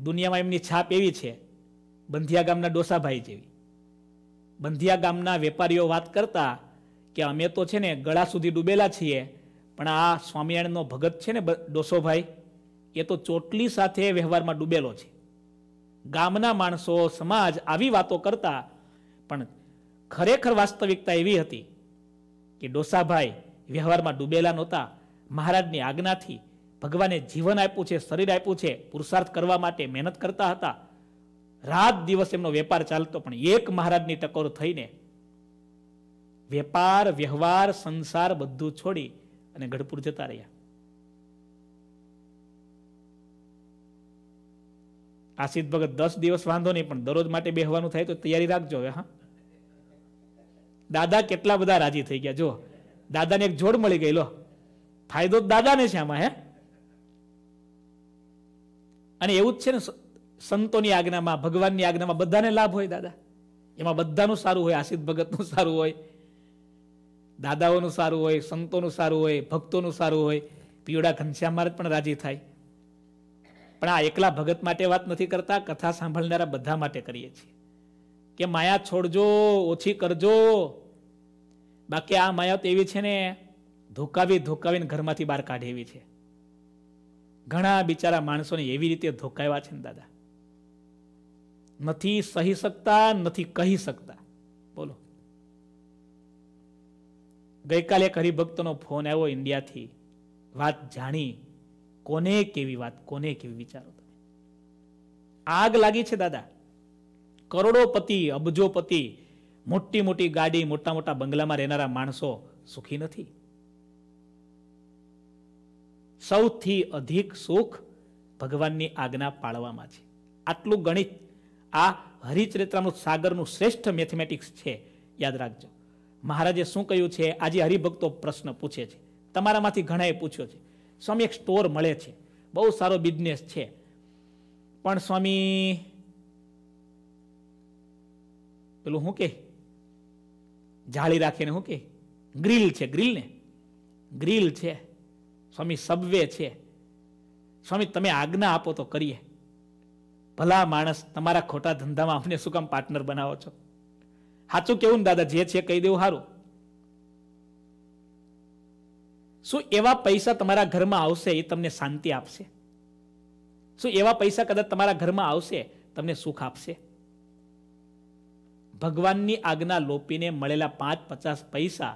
દુનિયામાં એમની છાપ એવી છે બંધિયા ગામના ડોસાભાઈ જેવી બંધિયા ગામના વેપારીઓ વાત કરતા કે અમે તો છે ને ગળા સુધી ડૂબેલા છીએ પણ આ સ્વામિનારાયણનો ભગત છે ને ડોસોભાઈ એ તો ચોટલી સાથે વ્યવહારમાં ડૂબેલો છે ગામના માણસો સમાજ આવી વાતો કરતા પણ ખરેખર વાસ્તવિકતા એવી હતી કે ડોસાભાઈ વ્યવહારમાં ડૂબેલા નહોતા મહારાજની આજ્ઞાથી ભગવાને જીવન આપ્યું છે શરીર આપ્યું છે પુરુષાર્થ કરવા માટે મહેનત કરતા હતા રાત દિવસ એમનો વેપાર ચાલતો પણ એક મહારાજની ટકોર થઈને વેપાર વ્યવહાર સંસાર બધું છોડી અને ગઢપુર જતા રહ્યા આશિત ભગત દસ દિવસ વાંધો નહીં પણ દરરોજ માટે બેહવાનું થાય તો તૈયારી રાખજો હવે હા દાદા કેટલા બધા રાજી થઈ ગયા જો દાદાને એક જોડ મળી ગયેલો ફાયદો દાદાને છે આમાં હે અને એવું જ છે ને સંતોની આજ્ઞામાં ભગવાનની આજ્ઞામાં બધાને લાભ હોય દાદા એમાં બધાનું સારું હોય આશિત ભગતનું સારું હોય દાદાઓનું સારું હોય સંતોનું સારું હોય ભક્તોનું સારું હોય પીવડા ઘનશ્યામ પણ રાજી થાય પણ આ એકલા ભગત માટે વાત નથી કરતા કથા સાંભળનારા બધા માટે કરીએ છીએ કે માયા છોડજો ઓછી કરજો બાકી આ માયા તો એવી છે ને ધોકાવી ધોકાવીને ઘરમાંથી બહાર કાઢે એવી છે ઘણા બિચારા માણસોને એવી રીતે ધોકાવ્યા છે ને દાદા નથી સહી શકતા નથી કહી શકતા ગઈકાલે એક હરિભક્તનો ફોન આવ્યો ઇન્ડિયાથી વાત જાણી કોને કેવી વાત કોને કેવી વિચારો તમે આગ લાગી છે દાદા કરોડોપતિ પતિ મોટી મોટી ગાડી મોટા મોટા બંગલામાં રહેનારા માણસો સુખી નથી સૌથી અધિક સુખ ભગવાનની આજ્ઞા પાળવામાં છે આટલું ગણિત આ હરિચરિત્રામૃત સાગરનું શ્રેષ્ઠ મેથેમેટિક્સ છે યાદ રાખજો મહારાજે શું કહ્યું છે આજે હરિભક્તો પ્રશ્ન પૂછે છે તમારામાંથી ઘણાએ પૂછ્યો છે સ્વામી એક સ્ટોર મળે છે બહુ સારો બિઝનેસ છે પણ સ્વામી પેલું શું કે જાળી રાખીને શું કે ગ્રીલ છે ગ્રીલ ને ગ્રીલ છે સ્વામી સબવે છે સ્વામી તમે આજ્ઞા આપો તો કરીએ ભલા માણસ તમારા ખોટા ધંધામાં અમને શું કામ પાર્ટનર બનાવો છો સાચું કેવું ને દાદા જે છે કહી દેવું સારું શું એવા પૈસા તમારા ઘરમાં આવશે એ તમને શાંતિ આપશે શું એવા પૈસા કદાચ તમારા ઘરમાં આવશે તમને સુખ આપશે ભગવાનની આજ્ઞા લોપીને મળેલા પાંચ પચાસ પૈસા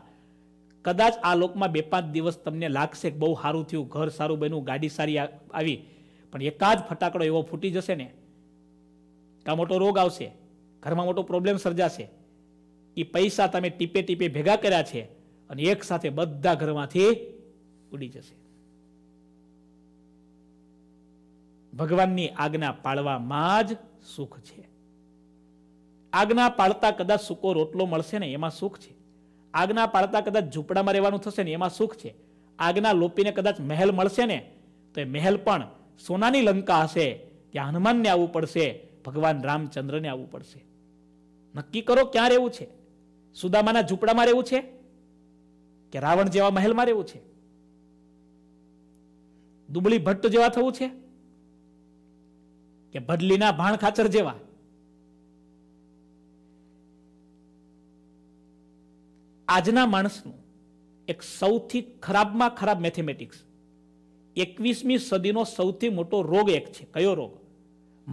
કદાચ આ લોકમાં બે પાંચ દિવસ તમને લાગશે બહુ સારું થયું ઘર સારું બન્યું ગાડી સારી આવી પણ એકાદ ફટાકડો એવો ફૂટી જશે ને કાં મોટો રોગ આવશે ઘરમાં મોટો પ્રોબ્લેમ સર્જાશે એ પૈસા તમે ટીપે ટીપે ભેગા કર્યા છે અને એક સાથે બધા ઘરમાંથી ઉડી જશે ભગવાનની આજ્ઞા પાળવામાં જ સુખ છે આજ્ઞા પાળતા કદાચ સુકો રોટલો મળશે ને એમાં સુખ છે આજ્ઞા પાળતા કદાચ ઝૂંપડામાં રહેવાનું થશે ને એમાં સુખ છે આજ્ઞા લોપીને કદાચ મહેલ મળશે ને તો એ મહેલ પણ સોનાની લંકા હશે ત્યાં હનુમાનને આવવું પડશે ભગવાન રામચંદ્રને આવવું પડશે નક્કી કરો ક્યાં રહેવું છે સુદામાના ઝૂંપડામાં રહેવું છે કે રાવણ જેવા મહેલમાં રહેવું છે દુબળી ભટ્ટ જેવા થવું છે કે ભડલીના ભાણ ખાચર જેવા આજના માણસનું એક સૌથી ખરાબમાં ખરાબ મેથેમેટિક્સ એકવીસમી સદીનો સૌથી મોટો રોગ એક છે કયો રોગ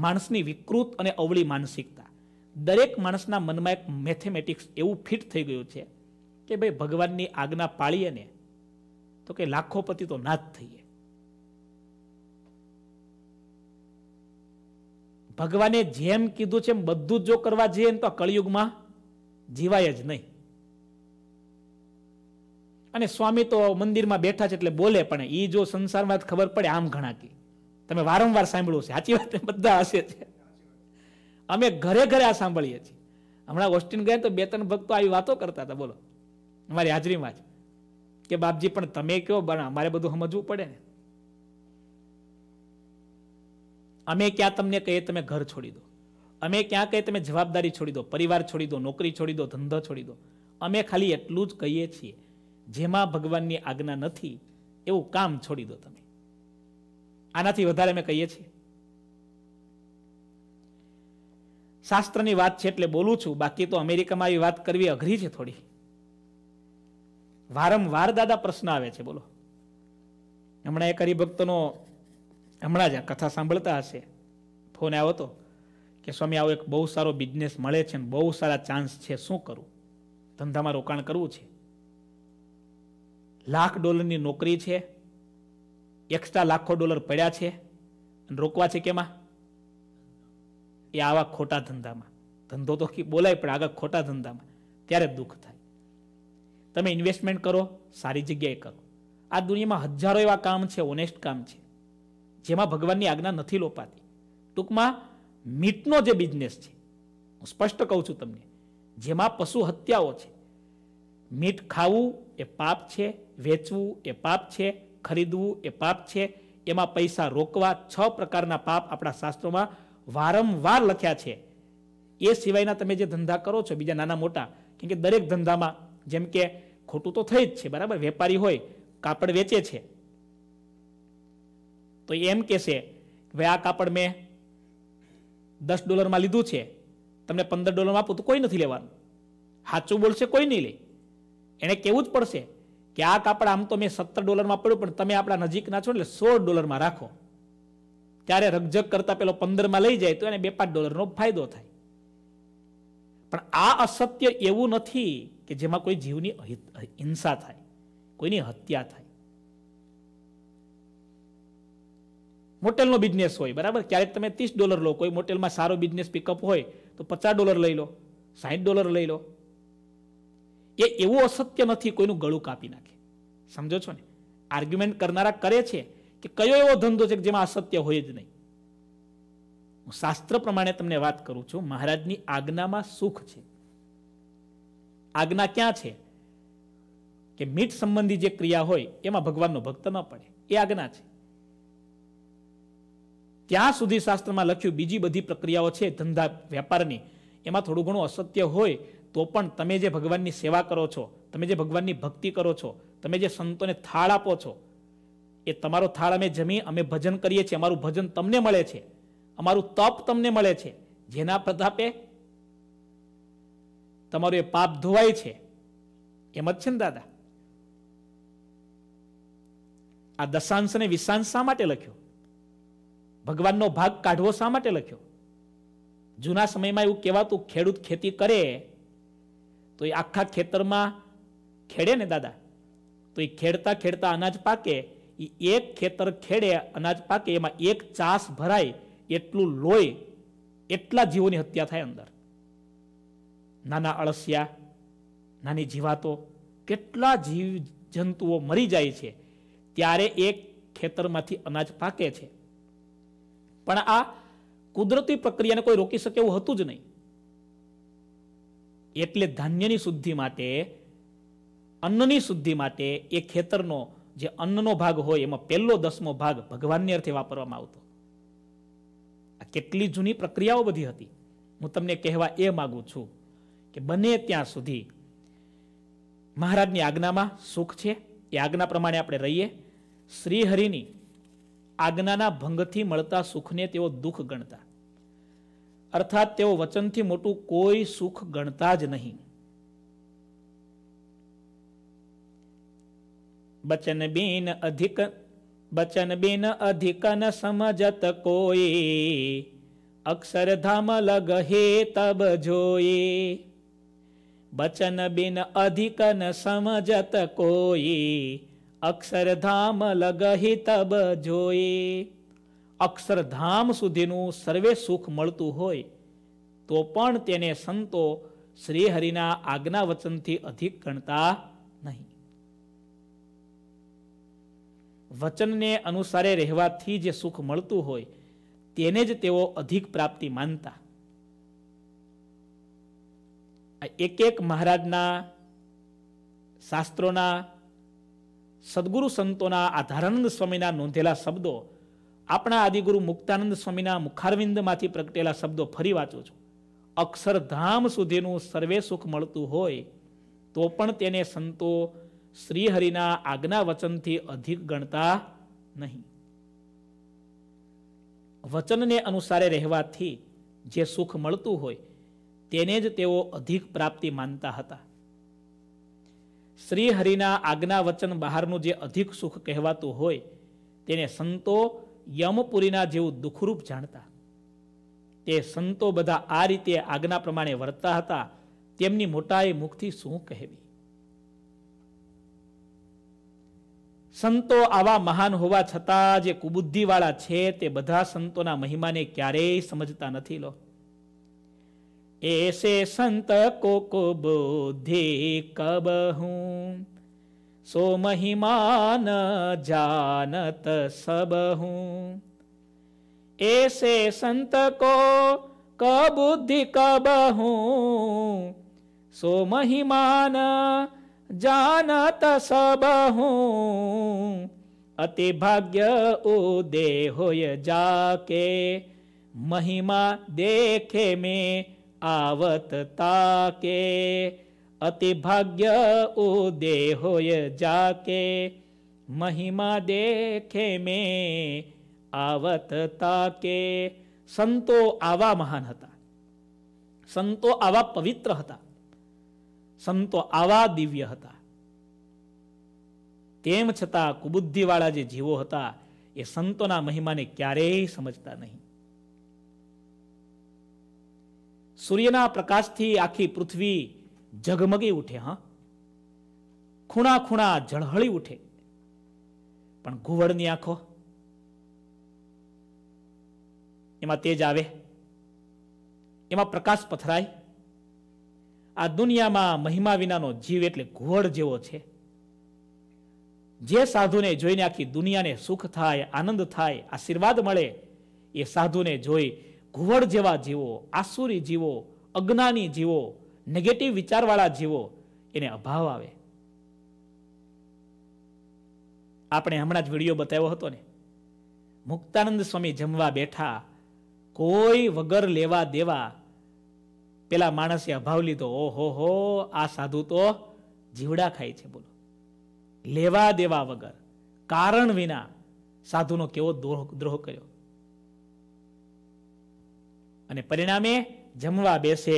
માણસની વિકૃત અને અવળી માનસિકતા દરેક માણસના મનમાં એક મેથેમેટિક્સ એવું ફિટ થઈ ગયું છે કે ભાઈ ભગવાનની આજ્ઞા પાળીએ ને તો કે લાખો પતિ તો ના જ થઈએ ભગવાને જેમ કીધું છે એમ બધું જ જો કરવા જઈએ ને તો કળિયુગમાં જીવાય જ નહીં અને સ્વામી તો મંદિરમાં બેઠા છે એટલે બોલે પણ એ જો સંસારમાં ખબર પડે આમ ઘણા કી તમે વારંવાર સાંભળવું છે સાચી વાત બધા હશે છે અમે ઘરે ઘરે આ સાંભળીએ છીએ હમણાં ઓસ્ટિન ગયા તો બે ત્રણ ભક્તો આવી વાતો કરતા હતા બોલો અમારી હાજરીમાં જ કે બાપજી પણ તમે કયો અમારે બધું સમજવું પડે ને અમે ક્યાં તમને કહીએ તમે ઘર છોડી દો અમે ક્યાં કહીએ તમે જવાબદારી છોડી દો પરિવાર છોડી દો નોકરી છોડી દો ધંધો છોડી દો અમે ખાલી એટલું જ કહીએ છીએ જેમાં ભગવાનની આજ્ઞા નથી એવું કામ છોડી દો તમે આનાથી વધારે અમે કહીએ છીએ શાસ્ત્રની વાત છે એટલે બોલું છું બાકી તો અમેરિકામાં આવી વાત કરવી અઘરી છે થોડી વારંવાર દાદા પ્રશ્ન આવે છે બોલો હમણાં એક હરિભક્તનો હમણાં જ કથા સાંભળતા હશે ફોન આવ્યો હતો કે સ્વામી આવો એક બહુ સારો બિઝનેસ મળે છે ને બહુ સારા ચાન્સ છે શું કરું ધંધામાં રોકાણ કરવું છે લાખ ડોલરની નોકરી છે એક્સ્ટ્રા લાખો ડોલર પડ્યા છે અને રોકવા છે કેમાં એ આવા ખોટા ધંધામાં ધંધો તો બોલાય પણ આગળ ખોટા ધંધામાં ત્યારે દુઃખ થાય તમે ઇન્વેસ્ટમેન્ટ કરો સારી જગ્યાએ કરો આ દુનિયામાં હજારો એવા કામ છે ઓનેસ્ટ કામ છે જેમાં ભગવાનની આજ્ઞા નથી લોપાતી ટૂંકમાં મીટનો જે બિઝનેસ છે હું સ્પષ્ટ કહું છું તમને જેમાં પશુ હત્યાઓ છે મીટ ખાવું એ પાપ છે વેચવું એ પાપ છે ખરીદવું એ પાપ છે એમાં પૈસા રોકવા છ પ્રકારના પાપ આપણા શાસ્ત્રોમાં વારંવાર લખ્યા છે એ સિવાયના તમે જે ધંધા કરો છો બીજા નાના મોટા કેમ કે દરેક ધંધામાં જેમ કે ખોટું તો થઈ જ છે બરાબર વેપારી હોય કાપડ વેચે છે તો એમ કહેશે ભાઈ આ કાપડ મેં દસ ડોલરમાં લીધું છે તમને પંદર ડોલરમાં આપું તો કોઈ નથી લેવાનું સાચું બોલશે કોઈ નહીં લે એને કહેવું જ પડશે કે આ કાપડ આમ તો મેં સત્તર ડોલરમાં પડ્યું પણ તમે આપણા નજીકના છો એટલે સોળ ડોલરમાં રાખો ત્યારે રગજગ કરતા પેલો પંદરમાં લઈ જાય તો એને બે પાંચ ડોલરનો ફાયદો થાય પણ આ અસત્ય એવું નથી કે જેમાં કોઈ જીવની હિંસા થાય કોઈની હત્યા થાય મોટેલનો બિઝનેસ હોય બરાબર ક્યારેક તમે ત્રીસ ડોલર લો કોઈ મોટેલમાં સારો બિઝનેસ પિકઅપ હોય તો પચાસ ડોલર લઈ લો સાહીઠ ડોલર લઈ લો એ એવું અસત્ય નથી કોઈનું ગળું કાપી નાખે સમજો છો ને આર્ગ્યુમેન્ટ કરનારા કરે છે કે કયો એવો ધંધો છે કે જેમાં અસત્ય હોય જ નહીં હું શાસ્ત્ર પ્રમાણે તમને વાત કરું છું મહારાજની આજ્ઞામાં સુખ છે આજ્ઞા ક્યાં છે કે મીઠ સંબંધી જે ક્રિયા હોય એમાં ભગવાનનો ભક્ત ન પડે એ આજ્ઞા છે ત્યાં સુધી શાસ્ત્રમાં લખ્યું બીજી બધી પ્રક્રિયાઓ છે ધંધા વેપારની એમાં થોડું ઘણું અસત્ય હોય તો પણ તમે જે ભગવાનની સેવા કરો છો તમે જે ભગવાનની ભક્તિ કરો છો તમે જે સંતોને થાળ આપો છો એ તમારો થાળ અમે જમી અમે ભજન કરીએ છીએ અમારું ભજન તમને મળે છે અમારું તપ તમને મળે છે જેના પ્રતાપે તમારું એ પાપ ધોવાય છે એમ જ છે ને દાદા આ દશાંશ અને વિશાંશ શા માટે લખ્યો ભગવાનનો ભાગ કાઢવો શા માટે લખ્યો જૂના સમયમાં એવું કહેવાતું ખેડૂત ખેતી કરે તો એ આખા ખેતરમાં ખેડે ને દાદા તો એ ખેડતા ખેડતા અનાજ પાકે એક ખેતર ખેડે અનાજ પાકે એમાં એક ચાસ ભરાય એટલું લોય એટલા જીવોની હત્યા થાય અંદર નાના અળસિયા નાની જીવાતો કેટલા જીવ જંતુઓ મરી જાય છે ત્યારે એક ખેતરમાંથી અનાજ પાકે છે પણ આ કુદરતી પ્રક્રિયાને કોઈ રોકી શકે એવું હતું જ નહીં એટલે ધાન્યની શુદ્ધિ માટે અન્નની શુદ્ધિ માટે એ ખેતરનો જે અન્નનો ભાગ હોય એમાં પહેલો દસમો ભાગ ભગવાનને અર્થે વાપરવામાં આવતો આ કેટલી જૂની પ્રક્રિયાઓ બધી હતી હું તમને કહેવા એ માગું છું કે બને ત્યાં સુધી મહારાજની આજ્ઞામાં સુખ છે એ આજ્ઞા પ્રમાણે આપણે રહીએ શ્રીહરિની આજ્ઞાના ભંગથી મળતા સુખને તેઓ દુઃખ ગણતા અર્થાત તેઓ વચનથી મોટું કોઈ સુખ ગણતા જ નહીં બચન બિન અધિક बचन बिन अधिक न समझत कोई अक्षर धाम लगे બચન બિન बचन बिन अधिक न समझत कोई અક્ષરધામ લગહી તબ જોઈ અક્ષરધામ સુધીનું સર્વે સુખ મળતું હોય તો પણ તેને સંતો શ્રીહરિના આજ્ઞા વચનથી અધિક ગણતા નહીં વચનને અનુસારે રહેવાથી જે સુખ મળતું હોય તેને જ તેઓ અધિક પ્રાપ્તિ માનતા એક એક મહારાજના શાસ્ત્રોના સદગુરુ સંતોના આધારાનંદ સ્વામીના નોંધેલા શબ્દો આપણા આદિગુરુ મુક્તાનંદ સ્વામીના મુખારવિંદમાંથી પ્રગટેલા શબ્દો ફરી વાંચું છું અક્ષરધામ સુધીનું સર્વે સુખ મળતું હોય તો પણ તેને સંતો શ્રીહરિના આજ્ઞા વચનથી અધિક ગણતા નહીં વચનને અનુસારે રહેવાથી જે સુખ મળતું હોય તેને જ તેઓ અધિક પ્રાપ્તિ માનતા હતા શ્રીહરિના હરિના આજ્ઞા વચન બહારનું જે અધિક સુખ કહેવાતું હોય તેને સંતો યમપુરીના જેવું દુઃખરૂપ જાણતા તે સંતો બધા આ રીતે આજ્ઞા પ્રમાણે વર્તા હતા તેમની મોટાએ મુખથી શું કહેવી સંતો આવા મહાન હોવા છતાં જે કુબુદ્ધિવાળા છે તે બધા સંતોના મહિમાને ક્યારેય સમજતા નથી લો એસે સંત કો કુબુદ્ધિ કબ હું સો મહિમાન જાનત સબ હું એસે સંત કો કબુદ્ધિ કબ હું સો મહિમાન जानत सब हूँ अति भाग्य उदे होय जाके महिमा देखे में आवत ताके अति भाग्य उदे होय जाके महिमा देखे में आवत ताके संतो आवा महान हता संतो आवा पवित्र हता સંતો આવા દિવ્ય હતા તેમ છતાં કુબુદ્ધિવાળા જે જીવો હતા એ સંતોના મહિમાને ક્યારેય સમજતા નહીં સૂર્યના પ્રકાશથી આખી પૃથ્વી ઝગમગી ઉઠે હા ખૂણા ખૂણા ઝળહળી ઉઠે પણ ઘુવડની આંખો એમાં તેજ આવે એમાં પ્રકાશ પથરાય આ દુનિયામાં મહિમા વિનાનો જીવ એટલે ઘોળ જેવો છે જે સાધુને જોઈને આખી દુનિયાને સુખ થાય આનંદ થાય આશીર્વાદ મળે એ સાધુને જોઈ ઘુવડ જેવા જીવો આસુરી જીવો અજ્ઞાની જીવો નેગેટિવ વિચારવાળા જીવો એને અભાવ આવે આપણે હમણાં જ વિડીયો બતાવ્યો હતો ને મુક્તાનંદ સ્વામી જમવા બેઠા કોઈ વગર લેવા દેવા પેલા માણસે અભાવ લીધો ઓહો હો આ સાધુ તો જીવડા ખાય છે બોલો લેવા દેવા વગર કારણ વિના સાધુનો કેવો દ્રોહ દ્રોહ કર્યો અને પરિણામે જમવા બેસે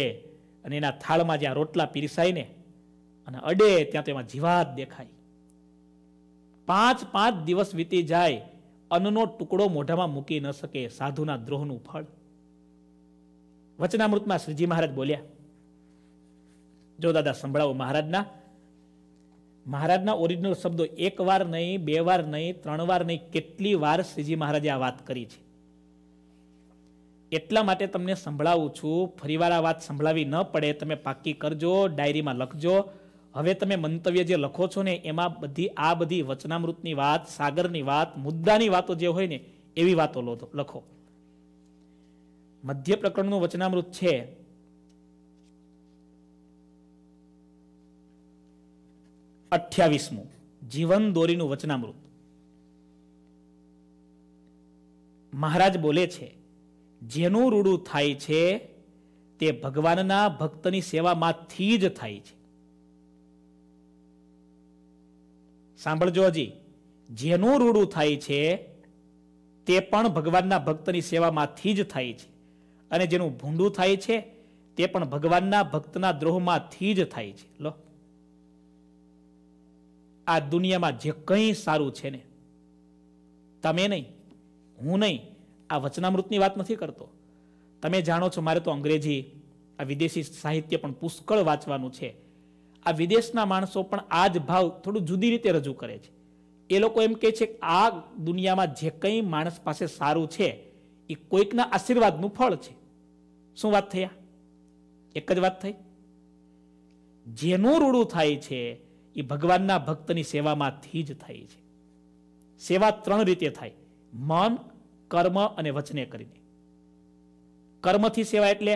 અને એના થાળમાં જ્યાં રોટલા પીરસાય ને અને અડે ત્યાં તો એમાં જીવાત દેખાય પાંચ પાંચ દિવસ વીતી જાય અન્નનો ટુકડો મોઢામાં મૂકી ન શકે સાધુના દ્રોહનું ફળ વચનામૃતમાં શ્રીજી મહારાજ બોલ્યા જો દાદા સંભળાવો મહારાજના મહારાજના ઓરિજિનલ શબ્દો એક વાર નહીં બે વાર નહીં ત્રણ વાર નહીં કેટલી વાર શ્રીજી મહારાજે આ વાત કરી છે એટલા માટે તમને સંભળાવું છું ફરીવાર આ વાત સંભળાવી ન પડે તમે પાકી કરજો ડાયરીમાં લખજો હવે તમે મંતવ્ય જે લખો છો ને એમાં બધી આ બધી વચનામૃતની વાત સાગરની વાત મુદ્દાની વાતો જે હોય ને એવી વાતો લખો મધ્ય પ્રકરણનું વચનામૃત છે અઠ્યાવીસમું જીવન દોરીનું વચનામૃત મહારાજ બોલે છે જેનું રૂડું થાય છે તે ભગવાનના ભક્તની સેવામાંથી જ થાય છે સાંભળજો હજી જેનું રૂડું થાય છે તે પણ ભગવાનના ભક્તની સેવામાંથી જ થાય છે અને જેનું ભૂંડું થાય છે તે પણ ભગવાનના ભક્તના દ્રોહમાંથી જ થાય છે લો આ દુનિયામાં જે કંઈ સારું છે ને તમે નહીં હું નહીં આ વચનામૃતની વાત નથી કરતો તમે જાણો છો મારે તો અંગ્રેજી આ વિદેશી સાહિત્ય પણ પુષ્કળ વાંચવાનું છે આ વિદેશના માણસો પણ આ જ ભાવ થોડું જુદી રીતે રજૂ કરે છે એ લોકો એમ કહે છે કે આ દુનિયામાં જે કંઈ માણસ પાસે સારું છે એ કોઈકના આશીર્વાદનું ફળ છે શું વાત થયા એક જ વાત થઈ જેનું રૂડું થાય છે એ ભગવાનના ભક્તની સેવામાંથી જ થાય છે સેવા ત્રણ રીતે થાય મન કર્મ અને વચને કરીને કર્મથી સેવા એટલે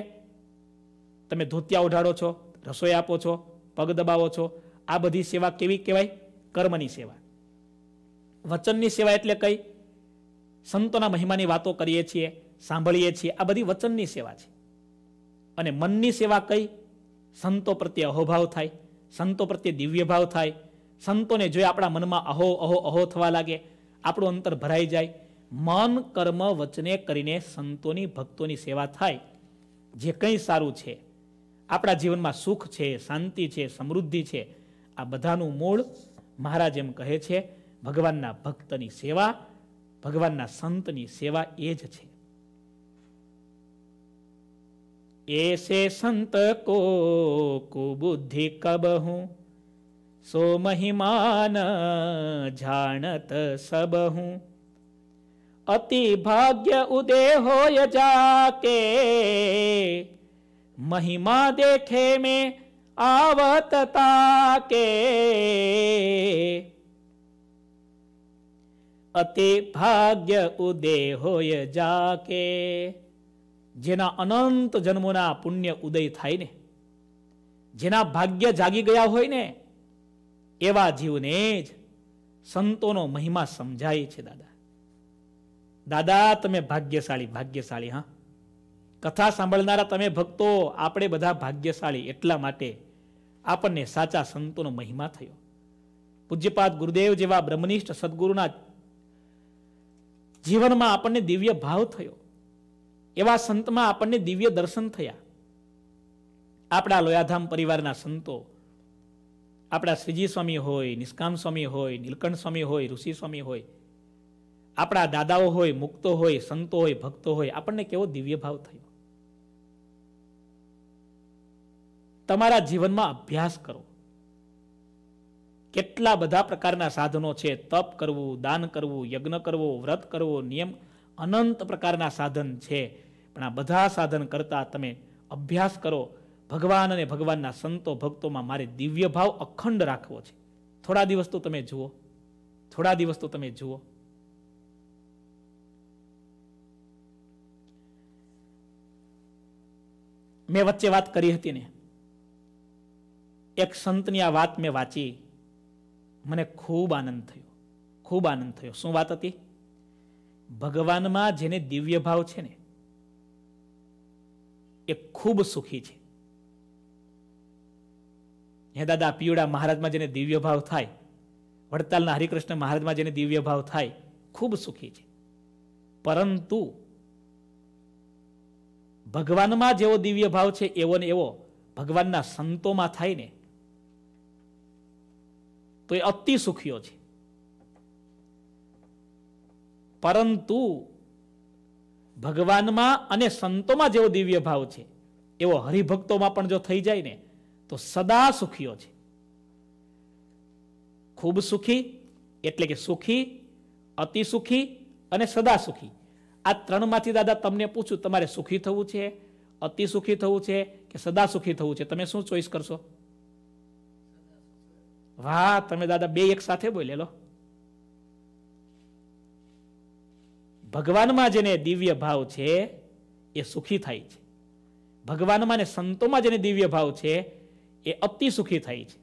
તમે ધોતિયા ઉઢાડો છો રસોઈ આપો છો પગ દબાવો છો આ બધી સેવા કેવી કહેવાય કર્મની સેવા વચનની સેવા એટલે કઈ સંતોના મહિમાની વાતો કરીએ છીએ સાંભળીએ છીએ આ બધી વચનની સેવા છે અને મનની સેવા કઈ સંતો પ્રત્યે અહોભાવ થાય સંતો પ્રત્યે દિવ્ય ભાવ થાય સંતોને જોઈ આપણા મનમાં અહો અહો અહો થવા લાગે આપણું અંતર ભરાઈ જાય મન કર્મ વચને કરીને સંતોની ભક્તોની સેવા થાય જે કંઈ સારું છે આપણા જીવનમાં સુખ છે શાંતિ છે સમૃદ્ધિ છે આ બધાનું મૂળ મહારાજ એમ કહે છે ભગવાનના ભક્તની સેવા ભગવાનના સંતની સેવા એ જ છે ऐसे संत को कुबुद्धि कब हूँ सो महिमान जानत सब हूँ अति भाग्य उदय हो जाके महिमा देखे में आवत ताके अति भाग्य उदय हो जाके જેના અનંત જન્મોના પુણ્ય ઉદય થાય ને જેના ભાગ્ય જાગી ગયા હોય ને એવા જીવને જ સંતોનો મહિમા સમજાય છે દાદા દાદા તમે ભાગ્યશાળી ભાગ્યશાળી હા કથા સાંભળનારા તમે ભક્તો આપણે બધા ભાગ્યશાળી એટલા માટે આપણને સાચા સંતોનો મહિમા થયો પૂજ્યપાદ ગુરુદેવ જેવા બ્રહ્મનિષ્ઠ સદગુરુના જીવનમાં આપણને દિવ્ય ભાવ થયો એવા સંતમાં આપણને દિવ્ય દર્શન થયા આપણા લોયાધામ પરિવારના સંતો આપણા શ્રીજી સ્વામી હોય નિષ્કામ સ્વામી હોય નીલકંઠ સ્વામી હોય ઋષિ સ્વામી હોય આપણા દાદાઓ હોય મુક્તો હોય સંતો હોય ભક્તો હોય આપણને કેવો દિવ્ય ભાવ થયો તમારા જીવનમાં અભ્યાસ કરો કેટલા બધા પ્રકારના સાધનો છે તપ કરવું દાન કરવું યજ્ઞ કરવો વ્રત કરવો નિયમ અનંત પ્રકારના સાધન છે પણ આ બધા સાધન કરતા તમે અભ્યાસ કરો ભગવાન અને ભગવાનના સંતો ભક્તોમાં મારે દિવ્ય ભાવ અખંડ રાખવો છે થોડા દિવસ તો તમે જુઓ થોડા દિવસ તો તમે જુઓ મેં વચ્ચે વાત કરી હતી ને એક સંતની આ વાત મેં વાંચી મને ખૂબ આનંદ થયો ખૂબ આનંદ થયો શું વાત હતી ભગવાનમાં જેને દિવ્ય ભાવ છે ને એ ખૂબ સુખી છે હે દાદા પીવડા મહારાજમાં જેને દિવ્ય ભાવ થાય વડતાલના હરિકૃષ્ણ મહારાજમાં જેને દિવ્ય ભાવ થાય ખૂબ સુખી છે પરંતુ ભગવાનમાં જેવો દિવ્ય ભાવ છે એવો ને એવો ભગવાનના સંતોમાં થાય ને તો એ અતિ સુખીઓ છે પરંતુ ભગવાનમાં અને સંતોમાં જેવો દિવ્ય ભાવ છે એવો હરિભક્તોમાં પણ જો થઈ જાય ને તો સદા સુખીઓ છે ખૂબ સુખી એટલે કે સુખી અતિ સુખી અને સદા સુખી આ ત્રણમાંથી દાદા તમને પૂછું તમારે સુખી થવું છે અતિ સુખી થવું છે કે સદા સુખી થવું છે તમે શું ચોઈસ કરશો વાહ તમે દાદા બે એક સાથે બોલેલો ભગવાનમાં જેને દિવ્ય ભાવ છે એ સુખી થાય છે ભગવાનમાં અને સંતોમાં જેને દિવ્ય ભાવ છે એ અતિ સુખી થાય છે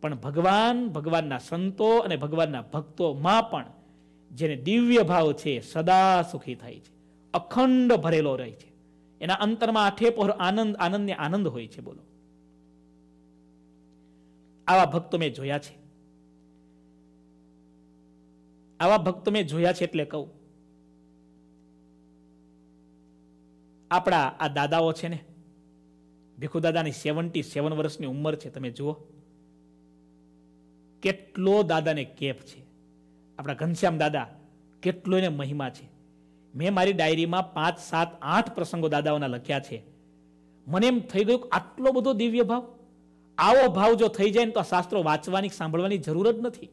પણ ભગવાન ભગવાનના સંતો અને ભગવાનના ભક્તોમાં પણ જેને દિવ્ય ભાવ છે સદા સુખી થાય છે અખંડ ભરેલો રહે છે એના અંતરમાં આઠે પહોર આનંદ આનંદને આનંદ હોય છે બોલો આવા ભક્તો મેં જોયા છે આવા ભક્તો મેં જોયા છે એટલે કહું આપણા આ દાદાઓ છે ને ભીખુદાદાની સેવન્ટી સેવન વર્ષની ઉંમર છે તમે જુઓ કેટલો દાદાને કેપ છે આપણા ઘનશ્યામ દાદા કેટલો એને મહિમા છે મેં મારી ડાયરીમાં પાંચ સાત આઠ પ્રસંગો દાદાઓના લખ્યા છે મને એમ થઈ ગયું કે આટલો બધો દિવ્ય ભાવ આવો ભાવ જો થઈ જાય ને તો આ શાસ્ત્રો વાંચવાની સાંભળવાની જરૂર જ નથી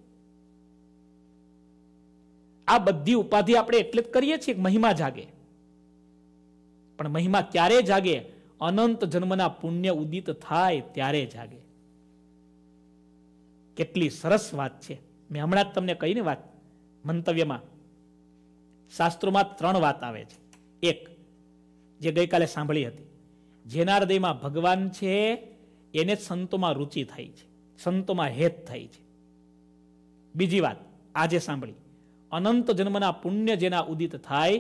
આ બધી ઉપાધિ આપણે એટલે જ કરીએ છીએ મહિમા જાગે પણ મહિમા ક્યારે જાગે અનંત જન્મના પુણ્ય ઉદિત થાય ત્યારે જાગે કેટલી સરસ વાત છે મેં હમણાં જ તમને કહીને વાત મંતવ્યમાં શાસ્ત્રોમાં ત્રણ વાત આવે છે એક જે ગઈકાલે સાંભળી હતી જેના હૃદયમાં ભગવાન છે એને સંતોમાં રુચિ થાય છે સંતોમાં હેત થાય છે બીજી વાત આજે સાંભળી અનંત જન્મના પુણ્ય જેના ઉદિત થાય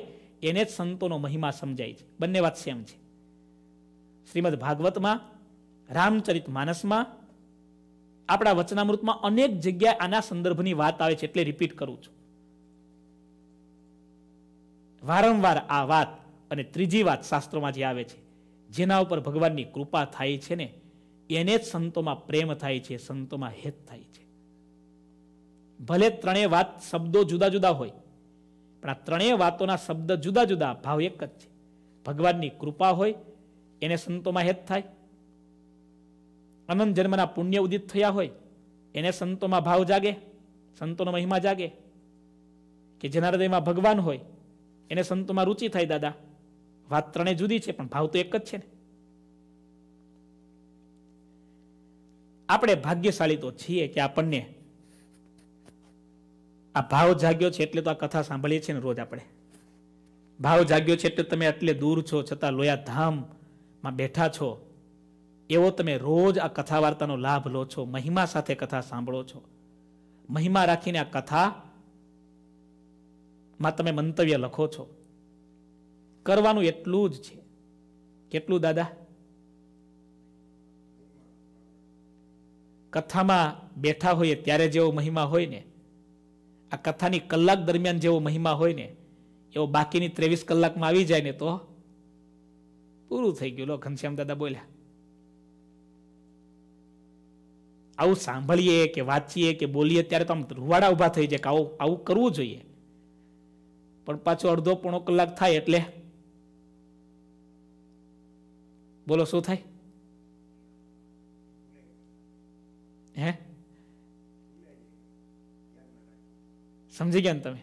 એને જ સંતોનો મહિમા સમજાય છે બંને વાત સેમ છે શ્રીમદ ભાગવતમાં રામચરિત માનસમાં આપણા વચનામૃતમાં અનેક જગ્યાએ આના સંદર્ભની વાત આવે છે એટલે રિપીટ કરું છું વારંવાર આ વાત અને ત્રીજી વાત શાસ્ત્રોમાં જે આવે છે જેના ઉપર ભગવાનની કૃપા થાય છે ને એને જ સંતોમાં પ્રેમ થાય છે સંતોમાં હેત થાય છે ભલે ત્રણેય વાત શબ્દો જુદા જુદા હોય પણ આ ત્રણેય વાતોના શબ્દ જુદા જુદા ભાવ એક જ છે ભગવાનની કૃપા હોય એને સંતોમાં હેત થાય અનંત જન્મના પુણ્ય ઉદિત થયા હોય એને સંતોમાં ભાવ જાગે સંતોનો મહિમા જાગે કે જેના હૃદયમાં ભગવાન હોય એને સંતોમાં રુચિ થાય દાદા વાત ત્રણે જુદી છે પણ ભાવ તો એક જ છે ને આપણે ભાગ્યશાળી તો છીએ કે આપણને આ ભાવ જાગ્યો છે એટલે તો આ કથા સાંભળીએ છીએ ને રોજ આપણે ભાવ જાગ્યો છે એટલે તમે એટલે દૂર છો છતાં લોયા ધામમાં બેઠા છો એવો તમે રોજ આ કથા વાર્તાનો લાભ લો છો મહિમા સાથે કથા સાંભળો છો મહિમા રાખીને આ કથામાં તમે મંતવ્ય લખો છો કરવાનું એટલું જ છે કેટલું દાદા કથામાં બેઠા હોઈએ ત્યારે જેવો મહિમા હોય ને આ કથાની કલાક દરમિયાન જેવો મહિમા હોય ને એવો બાકીની ત્રેવીસ કલાકમાં આવી જાય ને તો પૂરું થઈ ગયું લો ઘનશ્યામ દાદા બોલ્યા આવું સાંભળીએ કે વાંચીએ કે બોલીએ ત્યારે તો આમ રૂવાડા ઊભા થઈ જાય કે આવું આવું કરવું જોઈએ પણ પાછો અડધો પોણો કલાક થાય એટલે બોલો શું થાય હે સમજી ગયા ને તમે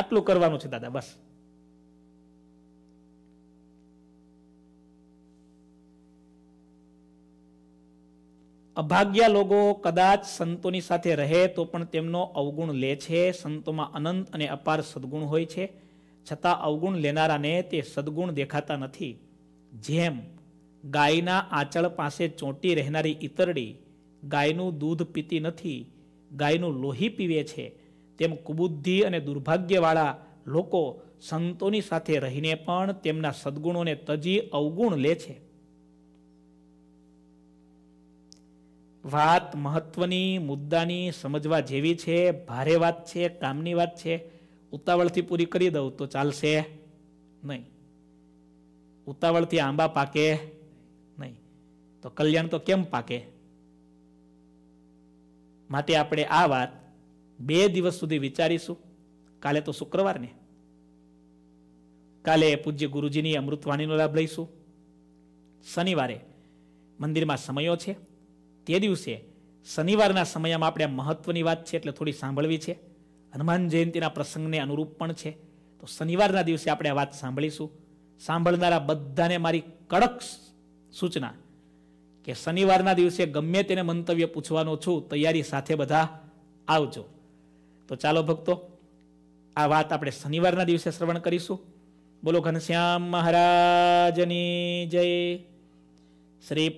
આટલું કરવાનું છે દાદા બસ અભાગ્યા લોકો કદાચ સંતોની સાથે રહે તો પણ તેમનો અવગુણ લે છે સંતોમાં અનંત અને અપાર સદગુણ હોય છે છતાં અવગુણ લેનારાને તે સદગુણ દેખાતા નથી જેમ ગાયના આંચળ પાસે ચોંટી રહેનારી ઈતરડી ગાયનું દૂધ પીતી નથી ગાયનું લોહી પીવે છે તેમ કુબુદ્ધિ અને દુર્ભાગ્યવાળા લોકો સંતોની સાથે રહીને પણ તેમના સદગુણોને તજી અવગુણ લે છે વાત મહત્વની મુદ્દાની સમજવા જેવી છે ભારે વાત છે કામની વાત છે ઉતાવળથી પૂરી કરી દઉં તો ચાલશે નહીં ઉતાવળથી આંબા પાકે નહીં તો કલ્યાણ તો કેમ પાકે માટે આપણે આ વાત બે દિવસ સુધી વિચારીશું કાલે તો શુક્રવારને કાલે પૂજ્ય ગુરુજીની અમૃતવાણીનો લાભ લઈશું શનિવારે મંદિરમાં સમયો છે તે દિવસે શનિવારના સમયમાં આપણે મહત્વની વાત છે એટલે થોડી સાંભળવી છે હનુમાન જયંતિના પ્રસંગને અનુરૂપ પણ છે તો શનિવારના દિવસે આપણે આ વાત સાંભળીશું સાંભળનારા બધાને મારી કડક સૂચના કે શનિવારના દિવસે ગમે તેને મંતવ્ય પૂછવાનો છું તૈયારી સાથે બધા આવજો તો ચાલો ભક્તો આ વાત આપણે શનિવારના દિવસે શ્રવણ કરીશું બોલો ઘનશ્યામ મહારાજની જય શ્રી